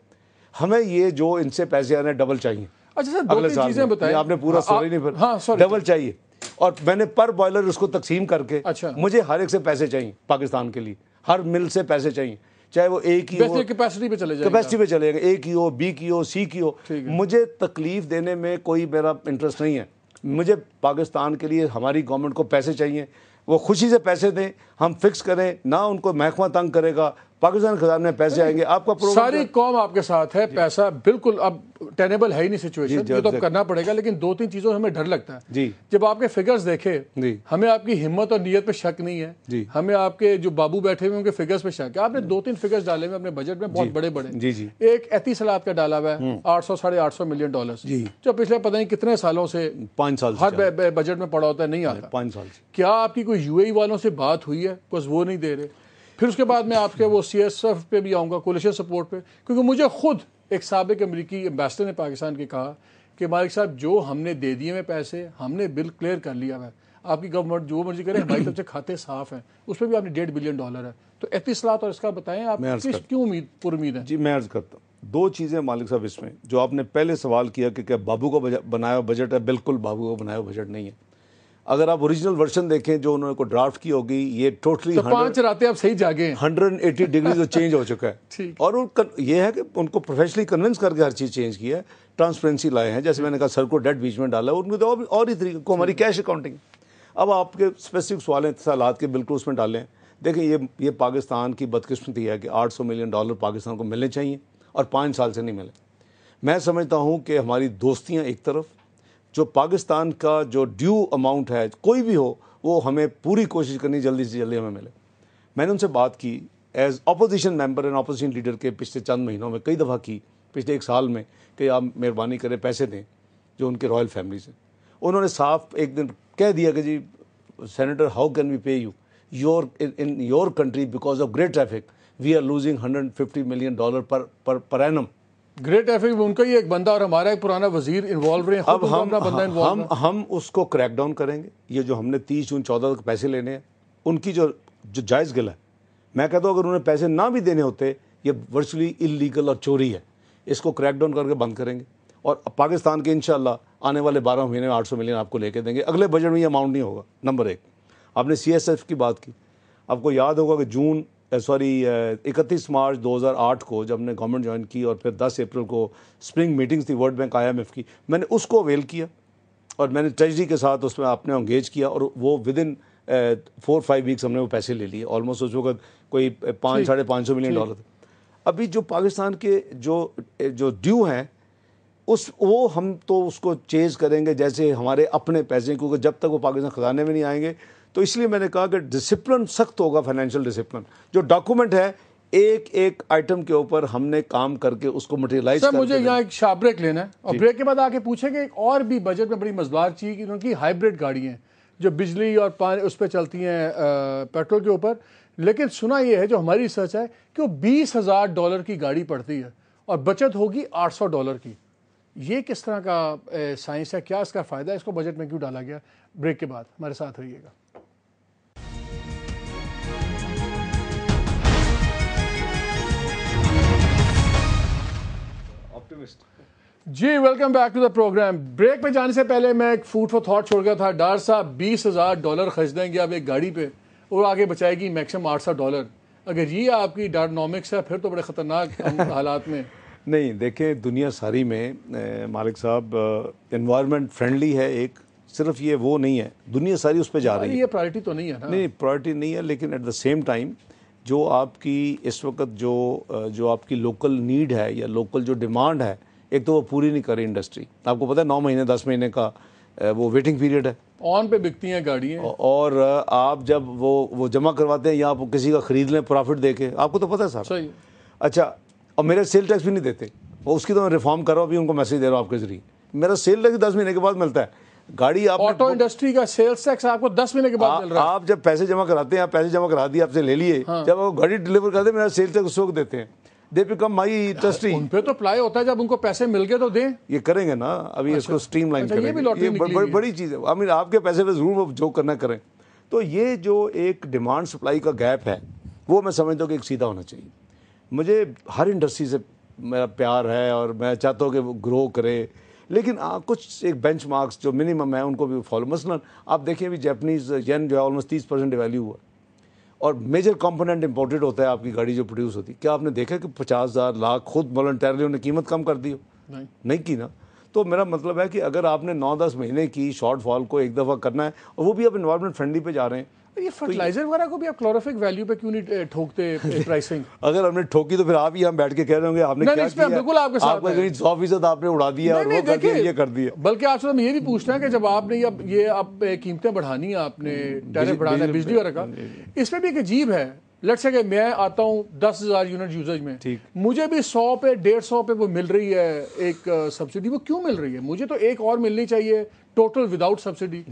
हमें ये जो इनसे पैसे आने डबल चाहिए अच्छा सर अगले साल चीजें बताई आपने पूरा सॉरी हाँ, नहीं पर हाँ डबल चाहिए और मैंने पर बॉयलर उसको तकसीम करके अच्छा मुझे हर एक से पैसे चाहिए पाकिस्तान के लिए हर मिल से पैसे चाहिए चाहे वो ए की हो कैपेसिटी पे चले कैपेसिटी पे चलेगा ए की हो बी की हो सी की हो मुझे तकलीफ देने में कोई मेरा इंटरेस्ट नहीं है मुझे पाकिस्तान के लिए हमारी गवर्नमेंट को पैसे चाहिए वो खुशी से पैसे दें हम फिक्स करें ना उनको महकमा तंग करेगा पाकिस्तान खजाने में पैसे आएंगे आपका सारी कौम आपके साथ है पैसा बिल्कुल अब टेनेबल है ही नहीं सिचुएशन ये तो करना पड़ेगा लेकिन दो तीन चीजों हमें डर लगता है जी जब आपके फिगर्स देखे जी हमें आपकी हिम्मत और नीयत पे शक नहीं है जी हमें आपके जो बाबू बैठे हुए उनके फिगर्स पे शक है आपने दो तीन फिगर्स डाले हुए अपने बजट में बहुत बड़े बड़े जी जी एक एती सलाद का डाला हुआ है हम्म। आठ सौ साढ़े आठ सौ मिलियन डॉलर जी जो पिछले पता नहीं कितने सालों से पांच साल हर बजट में पड़ा होता है नहीं आता पांच साल क्या आपकी कोई यूएई e वालों से बात हुई है कुछ वो नहीं दे रहे फिर उसके बाद मैं आपके वो सी एस एफ पे भी आऊँगा कोलेशन सपोर्ट पे क्योंकि मुझे खुद एक सबक अमरीकी एम्बेसडर ने पाकिस्तान के कहा कि मालिक साहब जो हमने दे दिए हुए पैसे हमने बिल क्लियर कर लिया है आपकी गवर्नमेंट जो मर्जी करे हमारी तरफ से खाते साफ हैं उस पर भी आपने डेढ़ बिलियन डॉलर है तो एहतिसलात तो और इसका बताएं आप क्यों उम्मीद उम्मीद है जी मैं अर्ज करता हूँ दो चीज़ें मालिक साहब इसमें जो आपने पहले सवाल किया कि क्या बाबू का बनाया बजट है बिल्कुल बाबू का बनाया बजट नहीं है अगर आप ओरिजिनल वर्जन देखें जो उन्होंने को ड्राफ्ट की होगी ये टोटली तो पांच रातें आप सही जागे हंड्रेड एट्टी डिग्री तो चेंज हो चुका है और ये है कि उनको प्रोफेशनली कन्विंस करके हर चीज़ चेंज की है ट्रांसपेरेंसी लाए हैं जैसे मैंने कहा सर को डेट बीच में डाला उनको तो और ही तरीके को हमारी कैश अकाउंटिंग अब आपके स्पेसिफिक सवाल हैं सवालत के बिल्कुल उसमें डालें देखें ये ये पाकिस्तान की बदकिस्मती है कि 800 मिलियन डॉलर पाकिस्तान को मिलने चाहिए और पाँच साल से नहीं मिले मैं समझता हूँ कि हमारी दोस्तियाँ एक तरफ जो पाकिस्तान का जो ड्यू अमाउंट है कोई भी हो वो हमें पूरी कोशिश करनी जल्दी से जल्दी हमें मिले मैंने उनसे बात की as opposition member and opposition leader के पिछले चंद महीनों में कई दफ़ा की पिछले एक साल में कि आप मेहरबानी करें पैसे दें जो उनके रॉयल फैमिली से उन्होंने साफ एक दिन कह दिया कि जी senator how can we pay you your in your country because of great traffic we are losing fifty million dollar पर पर पर एनम ग्रेट एफ उनका ही एक बंदा और हमारा एक पुराना वजीर इन्वॉल्व रहे हैं अब हम बंदा हम, हम हम उसको क्रैक डाउन करेंगे ये जो हमने तीस जून चौदह तक पैसे लेने हैं उनकी जो जो जायज़ गला है मैं कहता हूँ अगर उन्हें पैसे ना भी देने होते ये वर्चुअली इलीगल और चोरी है इसको क्रैक डाउन करके बंद करेंगे और पाकिस्तान के इन आने वाले बारह महीने में आठ सौ मिलियन आपको लेके देंगे अगले बजट में ये अमाउंट नहीं होगा नंबर एक आपने सी की बात की आपको याद होगा कि जून सॉरी uh, uh, इकतीस मार्च 2008 को जब हमने गवर्नमेंट ज्वाइन की और फिर 10 अप्रैल को स्प्रिंग मीटिंग्स थी वर्ल्ड बैंक आईएमएफ की मैंने उसको अवेल किया और मैंने ट्रेजरी के साथ उसमें आपने इंगेज किया और वो within four five weeks हमने वो पैसे ले लिए ऑलमोस्ट उस वक्त कोई uh, पाँच साढ़े पाँच सौ मिलियन डॉलर अभी जो पाकिस्तान के जो जो ड्यू हैं उस वो हम तो उसको चेज़ करेंगे जैसे हमारे अपने पैसे क्योंकि जब तक वो पाकिस्तान खजाने में नहीं आएंगे तो इसलिए मैंने कहा कि डिसिप्लिन सख्त होगा फाइनेंशियल डिसिप्लिन जो डॉक्यूमेंट है एक एक आइटम के ऊपर हमने काम करके उसको मटेरियलाइज सर मुझे यहाँ एक शार्प ब्रेक लेना है और ब्रेक के बाद आके पूछेंगे एक और भी बजट में बड़ी मजबार चीज़ कि उनकी हाइब्रिड गाड़ी जो बिजली और पानी उस पर चलती हैं पेट्रोल के ऊपर लेकिन सुना यह है जो हमारी रिसर्च है कि वो बीस हज़ार डॉलर की गाड़ी पड़ती है और बचत होगी आठ सौ डॉलर की ये किस तरह का साइंस है क्या इसका फ़ायदा है इसको बजट में क्यों डाला गया ब्रेक के बाद हमारे साथ रहिएगा जी welcome back to the program break पे जाने से पहले मैं एक फूड फॉर थॉट छोड़ गया था डार साहब बीस हज़ार डॉलर खर्च देंगे आप एक गाड़ी पे और आगे बचाएगी मैक्सिमम आठ सौ डॉलर अगर ये आपकी डायनॉमिक्स है फिर तो बड़े ख़तरनाक हालात में नहीं देखें दुनिया सारी में मालिक साहब इन्वायरमेंट फ्रेंडली है एक सिर्फ ये वो नहीं है दुनिया सारी उस पर जा रही है ये प्रायोरिटी तो नहीं है ना नहीं प्रायोरिटी नहीं है लेकिन एट द सेम टाइम जो आपकी इस वक्त जो जो आपकी लोकल नीड है या लोकल जो डिमांड है एक तो वो पूरी नहीं रही इंडस्ट्री आपको पता है नौ महीने दस महीने का वो वेटिंग पीरियड है ऑन पे बिकती हैं गाड़ियाँ और आप जब वो वो जमा करवाते हैं या आप किसी का ख़रीद लें प्रॉफिट दे के आपको तो पता है साहब सही अच्छा और मेरे सेल टैक्स भी नहीं देते और उसकी तो मैं रिफॉर्म कर रहा हूँ अभी उनको मैसेज दे रहा हूँ आपके जरिए मेरा सेल टैक्स दस महीने के बाद मिलता है गाड़ी आप ऑटो इंडस्ट्री का सेल्स टैक्स आपको दस महीने के बाद आ, मिल रहा है आप जब पैसे जमा कराते हैं आप पैसे जमा करा दिए आपसे ले लिए हाँ। जब आप गाड़ी डिलीवर कर दे मेरा सेल टैक्स उस वक्त देते हैं दे बिकम माई इंडस्ट्री उन पे तो अप्लाई होता है जब उनको पैसे मिल गए तो दें ये करेंगे ना अभी अच्छा। इसको स्ट्रीम अच्छा, लाइन करेंगे ये बड़ी चीज़ है आई आपके पैसे पर जरूर जो करना करें तो ये जो एक डिमांड सप्लाई का गैप है वो मैं समझता हूँ कि एक सीधा होना चाहिए मुझे हर इंडस्ट्री से मेरा प्यार है और मैं चाहता हूँ कि वो ग्रो करे लेकिन आ, कुछ एक बेंच मार्क्स जो मिनिमम है उनको भी फॉलो मसलन आप देखिए अभी जैपनीज़ येन जो है ऑलमोस्ट तीस परसेंट वैल्यू हुआ और मेजर कंपोनेंट इंपोर्टेड होता है आपकी गाड़ी जो प्रोड्यूस होती है क्या आपने देखा कि पचास हज़ार लाख खुद वॉल्टरली उन्हें कीमत कम कर दी हो नहीं, नहीं की ना तो मेरा मतलब है कि अगर आपने नौ दस महीने की शॉर्टफॉल को एक दफ़ा करना है और वो भी आप इन्वायरमेंट फ्रेंडली पे जा रहे हैं ये फर्टिलाइजर तो वगैरह को भी आप क्लोरोफिक वैल्यू पे क्यों नहीं ठोकते प्राइसिंग अगर हमने ठोकी तो फिर आप ही हम बैठ के कह रहे होंगे आपने क्या किया बिल्कुल आपके साथ आपका करीब 100 फीसद आपने उड़ा दिया और वो ये कर दिया बल्कि आपसे हम ये भी पूछना है कि जब आपने ये ये अब कीमतें बढ़ानी है आपने टैरिफ बढ़ाना है बिजली वगैरह का इसमें भी एक अजीब है लट से कि मैं आता हूँ दस हज़ार यूनिट यूजेज में ठीक मुझे भी सौ पे डेढ़ सौ पे वो मिल रही है एक सब्सिडी वो क्यों मिल रही है मुझे तो एक और मिलनी चाहिए टोटल विदाउट सब्सिडी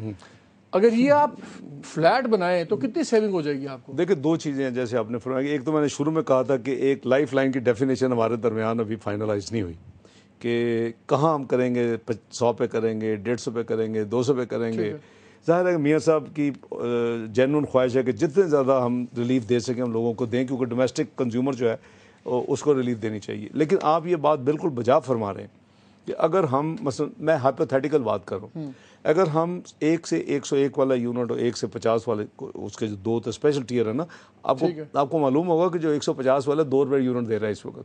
अगर ये आप फ्लैट बनाएं तो कितनी सेविंग हो जाएगी आपको देखिए दो चीज़ें हैं जैसे आपने फरमाया एक तो मैंने शुरू में कहा था कि एक लाइफ लाइन की डेफिनेशन हमारे दरमियान अभी फाइनलाइज नहीं हुई कि कहाँ हम करेंगे सौ पे करेंगे डेढ़ सौ पे करेंगे दो सौ पे करेंगे ज़ाहिर है मियाँ साहब की जेनवन ख्वाहिश है कि जितने ज़्यादा हम रिलीफ दे सकें हम लोगों को दें क्योंकि डोमेस्टिक कंज्यूमर जो है उसको रिलीफ देनी चाहिए लेकिन आप ये बात बिल्कुल बजा फरमा रहे हैं कि अगर हम मसलन मैं हाइपोथेटिकल बात करूँ अगर हम एक से 101 वाला यूनिट और एक से 50 वाले उसके जो दो तो स्पेशल टीयर है ना आपको आपको मालूम होगा कि जो 150 वाला दो रुपये यूनिट दे रहा है इस वक्त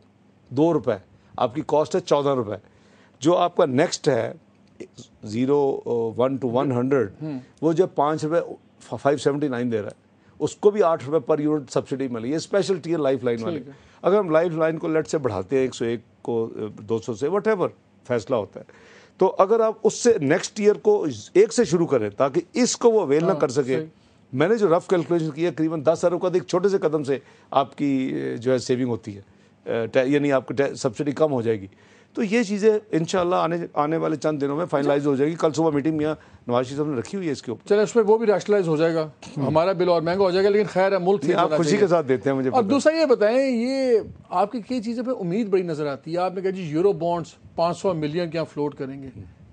दो रुपये आपकी कॉस्ट है चौदह रुपये जो आपका नेक्स्ट है zero one two one hundred वो जब पाँच रुपये फाइव सेवेंटी नाइन दे रहा है उसको भी आठ रुपये पर यूनिट सब्सिडी मिली है स्पेशल टीयर लाइफ लाइन वाले अगर हम लाइफ लाइन को लेट से बढ़ाते हैं एक सौ एक को uh, दो सौ से वट फैसला होता है तो अगर आप उससे नेक्स्ट ईयर को एक से शुरू करें ताकि इसको वो अवेल ना हाँ, कर सके मैंने जो रफ कैलकुलेशन किया करीबन दस हज़ार का एक छोटे से कदम से आपकी जो है सेविंग होती है यानी आपकी सब्सिडी कम हो जाएगी तो ये चीज़ें इन आने आने वाले चंद दिनों में फाइनलाइज हो जाएगी कल सुबह मीटिंग यहाँ नवाज शरीफ ने रखी हुई है इसके ऊपर चलो उसमें वो भी रैशनलाइज हो जाएगा हमारा बिल और महंगा हो जाएगा लेकिन खैर है मुल्क आप खुशी के साथ देते हैं मुझे और दूसरा ये बताएं ये आपकी कई चीज़ें पर उम्मीद बड़ी नज़र आती है आपने कहा जी यूरो बॉन्ड्स पाँच सौ मिलियन के यहाँ फ्लोट करेंगे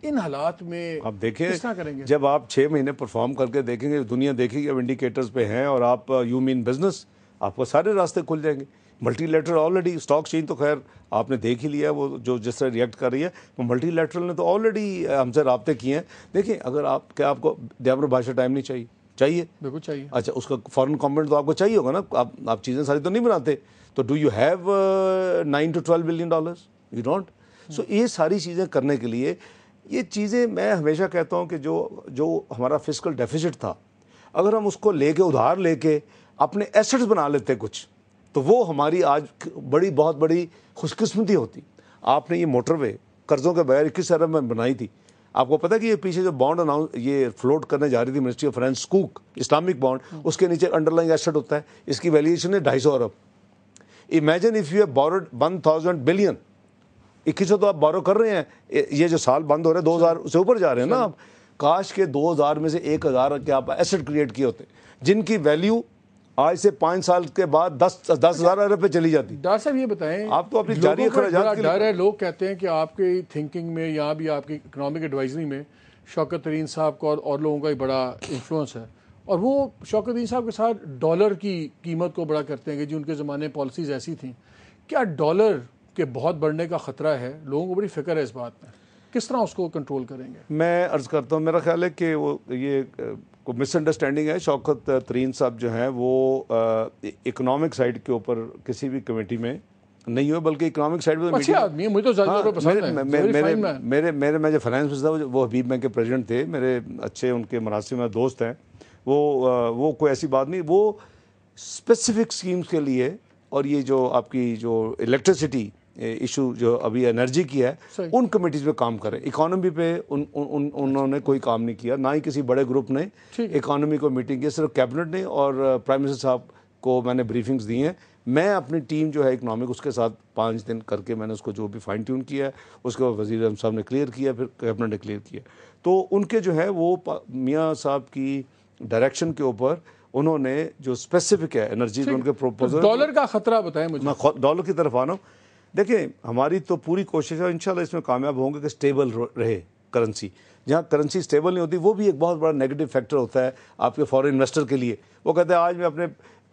इन हालात में आप देखें करेंगे जब आप छः महीने परफॉर्म करके देखेंगे दुनिया देखेगी अब इंडिकेटर्स पे हैं और आप यू मीन बिजनेस आपको सारे रास्ते खुल जाएंगे multilateral already stock change तो खैर आपने देख ही लिया वो जो जिस तरह रिएक्ट कर रही है वो लेटरल ने तो ऑलरेडी हमसे रबते किए हैं देखिए अगर आप क्या आपको दयावर भाषा टाइम नहीं चाहिए चाहिए बिल्कुल चाहिए अच्छा उसका फॉरन कॉमेंट तो आपको चाहिए होगा ना आप आप चीज़ें सारी तो नहीं बनाते तो do you have nine two twelve billion dollars you don't so ये सारी चीज़ें करने के लिए ये चीज़ें मैं हमेशा कहता हूँ कि जो जो हमारा फिजिकल डेफिसिट था अगर हम उसको लेके उधार लेके अपने एसेट्स बना लेते कुछ तो वो हमारी आज बड़ी बहुत बड़ी खुशकस्मती होती आपने ये मोटरवे कर्ज़ों के बगैर इक्कीस अरब में बनाई थी आपको पता कि ये पीछे जो बॉन्ड अनाउंस ये फ्लोट करने जा रही थी मिनिस्ट्री ऑफ फाइनेंस कूक इस्लामिक बॉन्ड हम्म। उसके नीचे अंडरलाइन एसेट होता है इसकी वैल्यूएशन है ढाई सौ अरब imagine if you have borrowed one thousand billion इक्कीस सौ तो आप बोरो कर रहे हैं ये जो साल बंद हो रहे हैं दो हज़ार से ऊपर जा रहे हैं ना आप काश के दो हज़ार में से एक हज़ार के आप एसेट क्रिएट किए होते जिनकी वैल्यू आज से पाँच साल के बाद दस दस हजार अरब अच्छा। पे चली जाती डॉक्टर साहब ये बताएं आप तो अपनी जारी डर है लोग कहते हैं कि आपके थिंकिंग में या भी आपकी इकोनॉमिक एडवाइजरी में शौकत तरीन साहब का और, और लोगों का ही बड़ा इन्फ्लुएंस है और वो शौकत तरीन साहब के साथ डॉलर की कीमत को बड़ा करते हैं कि जी उनके ज़माने पॉलिसीज ऐसी थी क्या डॉलर के बहुत बढ़ने का ख़तरा है लोगों को बड़ी फिक्र है इस बात में किस तरह उसको कंट्रोल करेंगे मैं अर्ज़ करता हूँ मेरा ख्याल है कि वो ये को मिसअंडरस्टैंडिंग है शौकत तरीन साहब जो हैं वो इकोनॉमिक साइड के ऊपर किसी भी कमेटी में नहीं हुए बल्कि इकोनॉमिक साइड में अच्छे आदमी मुझे तो हाँ, पसंद मेरे, है मेरे, मेरे, मेरे मेरे मैं जो फाइनेंस मिनिस्टर था वो हबीब बैंक के प्रेसिडेंट थे मेरे अच्छे उनके मुनासिब दोस्त हैं वो वो कोई ऐसी बात नहीं वो स्पेसिफिक स्कीम्स के लिए और ये जो आपकी जो इलेक्ट्रिसिटी इशू जो अभी एनर्जी की है उन कमेटीज पे काम करें इकोनॉमी पे उन, उन, उन्होंने कोई काम नहीं किया ना ही किसी बड़े ग्रुप ने इकोनॉमी को मीटिंग की सिर्फ कैबिनेट ने और प्राइम मिनिस्टर साहब को मैंने ब्रीफिंग्स दी हैं मैं अपनी टीम जो है इकोनॉमिक उसके साथ पाँच दिन करके मैंने उसको जो भी फाइन ट्यून किया है उसके बाद वजीर अजम साहब ने क्लियर किया फिर कैबिनेट ने क्लियर किया तो उनके जो है वो मियाँ साहब की डायरेक्शन के ऊपर उन्होंने जो स्पेसिफिक है एनर्जी उनके प्रोपोजल डॉलर का खतरा बताया मुझे डॉलर की तरफ आना देखें हमारी तो पूरी कोशिश है इंशाल्लाह इसमें कामयाब होंगे कि स्टेबल रहे करेंसी जहाँ करेंसी स्टेबल नहीं होती वो भी एक बहुत बड़ा नेगेटिव फैक्टर होता है आपके फॉरेन इन्वेस्टर के लिए वो कहते हैं आज मैं अपने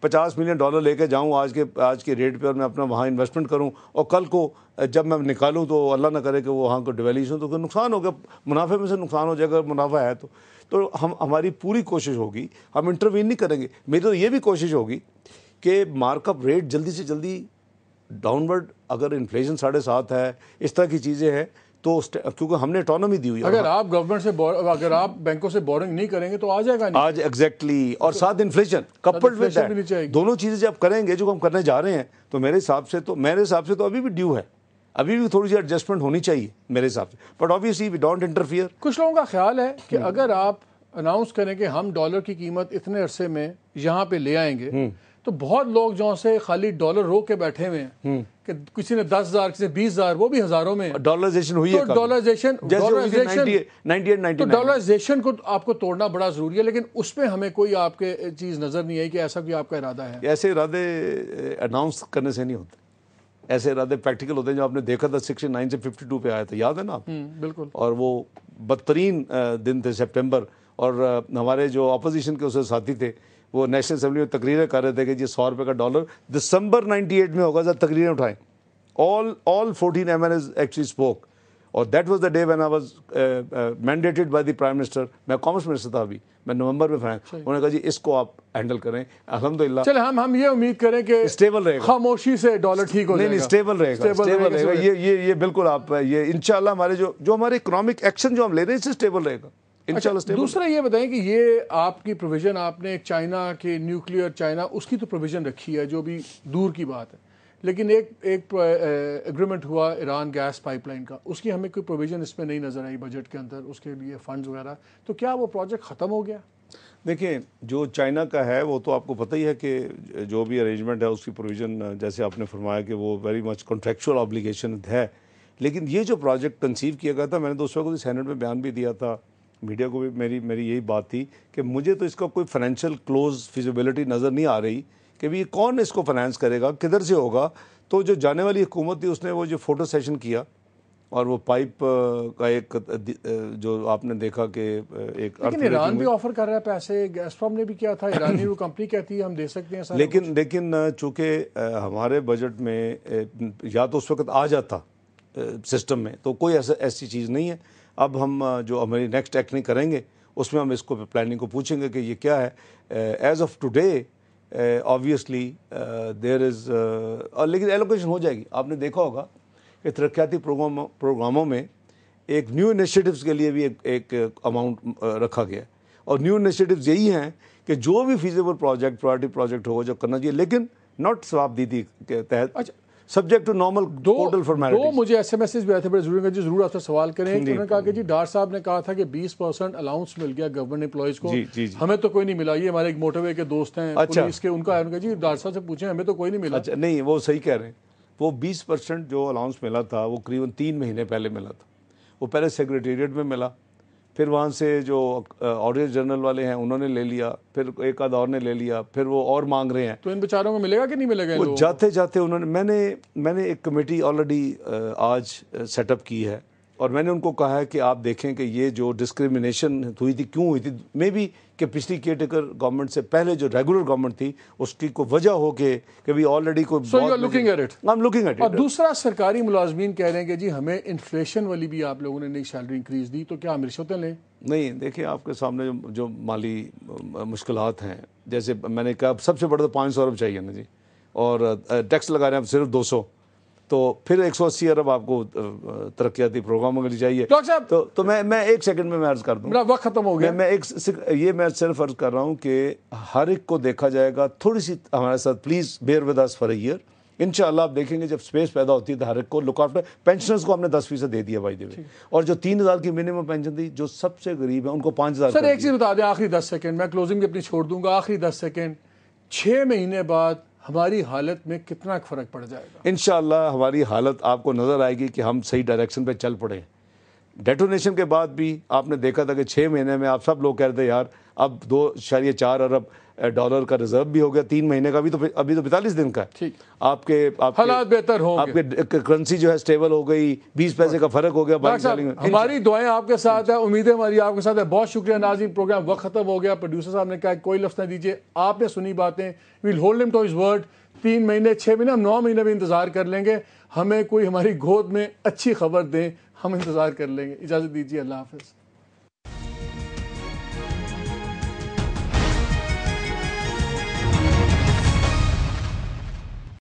पचास मिलियन डॉलर लेके जाऊँ आज के आज के रेट पे और मैं अपना वहाँ इन्वेस्टमेंट करूँ और कल को जब मैं निकालूँ तो अल्लाह ना करे कि वो वहाँ को डिवेलीस हो तो नुकसान हो गया मुनाफे में से नुकसान हो जाएगा मुनाफा है तो तो हम हमारी पूरी कोशिश होगी हम इंटरवीन नहीं करेंगे मेरी तो ये भी कोशिश होगी कि मार्कअप रेट जल्दी से जल्दी डाउनवर्ड अगर इन्फ्लेशन साढ़े सात है इस तरह की चीज़ें हैं तो क्योंकि हमने ऑटोनॉमी दी हुई अगर आप गवर्नमेंट से अगर आप बैंकों से बोरिंग नहीं करेंगे तो आ जाएगा नहीं। आज एग्जैक्टली exactly, और तो साथ इन्फ्लेशन कपल दोनों चीज़ें जब करेंगे जो हम करने जा रहे हैं तो मेरे हिसाब से तो मेरे हिसाब से तो अभी भी ड्यू है अभी भी थोड़ी सी एडजस्टमेंट होनी चाहिए मेरे हिसाब से but obviously we don't interfere कुछ लोगों का ख्याल है कि हम्म। अगर आप अनाउंस करें कि हम डॉलर की कीमत इतने अरसे में यहाँ पे ले आएंगे हम्म। तो बहुत लोग जो से खाली डॉलर रो के बैठे हुए हैं हम्म। कि किसी ने दस हजार किसी ने बीस हजार वो भी हजारों में डॉलराइजेशन हुई तो है डॉलराइजेशन डॉलराइजेशन तो डॉलराइजेशन को आपको तोड़ना बड़ा जरूरी है लेकिन उसमें हमें कोई आपके चीज नजर नहीं आई कि ऐसा कोई आपका इरादा है ऐसे इरादे अनाउंस करने से नहीं होते ऐसे इरादे प्रैक्टिकल होते हैं जो आपने देखा था सिक्सटी नाइन से फिफ्टी टू पे आया था याद है ना हम्म, बिल्कुल और वो बदतरीन दिन थे सेप्टेम्बर और हमारे जो अपोजिशन के उससे साथी थे वो नेशनल असम्बली में तकरीरें कर रहे थे कि जी सौ रुपये का डॉलर दिसंबर 98 में होगा जब तकरीरें उठाएं all all fourteen M N as actually spoke और that was the day when I was mandated by the prime minister मैं कॉमर्स मिनिस्टर था अभी मैं नवंबर में फैंक उन्होंने कहा जी इसको आप हैंडल करें अलहमद चल हम हम ये उम्मीद करें कि स्टेबल रहेगा खामोशी से डॉलर ठीक हो नहीं नहीं स्टेबल रहेगा स्टेबल रहेगा ये ये ये बिल्कुल आप ये इनशाला हमारे जो जो हमारे इकोनॉमिक एक्शन जो हम ले रहे हैं इससे स्टेबल रहेगा अच्छा, दूसरा ये बताएं कि ये आपकी प्रोविजन आपने एक चाइना के न्यूक्लियर चाइना उसकी तो प्रोविजन रखी है जो भी दूर की बात है लेकिन एक एक एग्रीमेंट हुआ ईरान गैस पाइपलाइन का उसकी हमें कोई प्रोविजन इसमें नहीं नज़र आई बजट के अंदर उसके लिए फंड्स वगैरह तो क्या वो प्रोजेक्ट ख़त्म हो गया देखिए जो चाइना का है वो तो आपको पता ही है कि जो भी अरेंजमेंट है उसकी प्रोविज़न जैसे आपने फरमाया कि वो वेरी मच कॉन्ट्रेक्चुअल ऑब्लिगेशन है लेकिन ये जो प्रोजेक्ट कंसीव किया गया था मैंने दोस्तों को वक्त सेनेट में बयान भी दिया था मीडिया को भी मेरी मेरी यही बात थी कि मुझे तो इसका कोई फाइनेंशियल क्लोज फिजिबिलिटी नज़र नहीं आ रही कि भी कौन इसको फाइनेंस करेगा किधर से होगा तो जो जाने वाली हुकूमत थी उसने वो जो फोटो सेशन किया और वो पाइप का एक जो आपने देखा कि एक लेकिन ईरान भी ऑफर कर रहा है पैसे गैसप्रॉम ने भी किया था ईरानी वो कंपनी कहती है हम दे सकते हैं लेकिन लेकिन चूंकि हमारे बजट में या तो उस वक्त आ जाता सिस्टम में तो कोई ऐसा ऐसी चीज़ नहीं है अब हम जो हमारी नेक्स्ट एक्टिंग करेंगे उसमें हम इसको प्लानिंग को पूछेंगे कि ये क्या है age of today obviously there is लेकिन एलोकेशन हो जाएगी आपने देखा होगा कि तरक्याती प्रोग्राम प्रोग्रामों में एक न्यू इनिशिएटिव्स के लिए भी एक एक अमाउंट रखा गया है और न्यू इनिशिएटिव्स यही हैं कि जो भी फीजेबल प्रोजेक्ट प्रायोरिटी प्रोजेक्ट होगा जो करना चाहिए लेकिन नॉट स्वाप दीदी के तहत अच्छा subject to normal total formality दो मुझे ऐसे मैसेज भी आए थे बड़े जरूरी जी जरूर आपसे सवाल करें उन्होंने कहा कि जी डार साहब ने कहा था कि 20 परसेंट अलाउंस मिल गया गवर्नमेंट एम्प्लॉयज को जी, जी, जी. हमें तो कोई नहीं मिला ये हमारे एक मोटरवे के दोस्त हैं अच्छा इसके उनका है उनका जी डार साहब से पूछे हमें तो कोई नहीं मिला अच्छा नहीं वो सही कह रहे हैं वो बीस जो अलाउंस मिला था वो करीबन तीन महीने पहले मिला था वो पहले सेक्रेटेरिएट में मिला फिर वहाँ से जो ऑडियंस जनरल वाले हैं उन्होंने ले लिया फिर एक आध और ने ले लिया फिर वो और मांग रहे हैं तो इन बेचारों को मिलेगा कि नहीं मिलेगा वो जाते जाते उन्होंने मैंने मैंने एक कमेटी ऑलरेडी आज सेटअप की है और मैंने उनको कहा है कि आप देखें कि ये जो डिस्क्रिमिनेशन हुई थी क्यों हुई थी मे बी कि पिछली केयर टेकर गवर्नमेंट से पहले जो रेगुलर गवर्नमेंट थी उसकी को वजह हो के कभी ऑलरेडी कोई so looking at it I am looking at और दूसरा सरकारी मुलाजमीन कह रहे हैं कि जी हमें इन्फ्लेशन वाली भी आप लोगों ने नई सैलरी इंक्रीज दी तो क्या हम रिश्वतें लें नहीं देखिए आपके सामने जो, जो माली मुश्किल हैं जैसे मैंने कहा सबसे बड़ा तो पाँच सौ अरब चाहिए ना जी और टैक्स लगा रहे हैं सिर्फ दो सौ तो फिर एक सौ अस्सी अरब आपको तरक्याती प्रोग्रामों के लिए चाहिए तो, तो मैं मैं एक सेकंड में अर्ज कर दूँ वक्त खत्म हो गया मैं, मैं एक ये मैं सिर्फ अर्ज कर रहा हूँ कि हर एक को देखा जाएगा थोड़ी सी हमारे साथ please bear with us for hour इन आप देखेंगे जब स्पेस पैदा होती है तो हर एक को लुक आफ्टर पेंशनर्स को हमने दस फीसद दे दिया भाई देवे और जो तीन हज़ार की मिनिमम पेंशन थी जो सबसे गरीब है उनको पाँच हज़ार सर एक चीज़ बता दें आखिरी दस सेकेंड मैं क्लोजिंग अपनी छोड़ दूंगा आखिरी दस सेकेंड छः महीने बाद हमारी हालत में कितना फ़र्क पड़ जाएगा इन हमारी हालत आपको नज़र आएगी कि हम सही डायरेक्शन पर चल पड़े डेटोनेशन के बाद भी आपने देखा था कि छः महीने में आप सब लोग कह रहे थे यार अब दो शारिये चार अरब डॉलर का रिजर्व भी हो गया तीन महीने का भी तो अभी तो पैंतालीस दिन का है आपके, आप हालात बेहतर हो आपके करेंसी जो है स्टेबल हो गई बीस पैसे का फर्क हो गया हमारी दुआएं आपके साथ है उम्मीदें हमारी आपके साथ है बहुत शुक्रिया नाजिम प्रोग्राम वक्त खत्म हो गया प्रोड्यूसर साहब ने कहा कोई लफ्ज़ ना दीजिए आपने सुनी बातें will hold to his word तीन महीने छः महीने हम नौ महीने भी इंतज़ार कर लेंगे हमें कोई हमारी गोद में अच्छी खबर दें हम इंतज़ार कर लेंगे इजाज़त दीजिए अल्लाह हाफिज़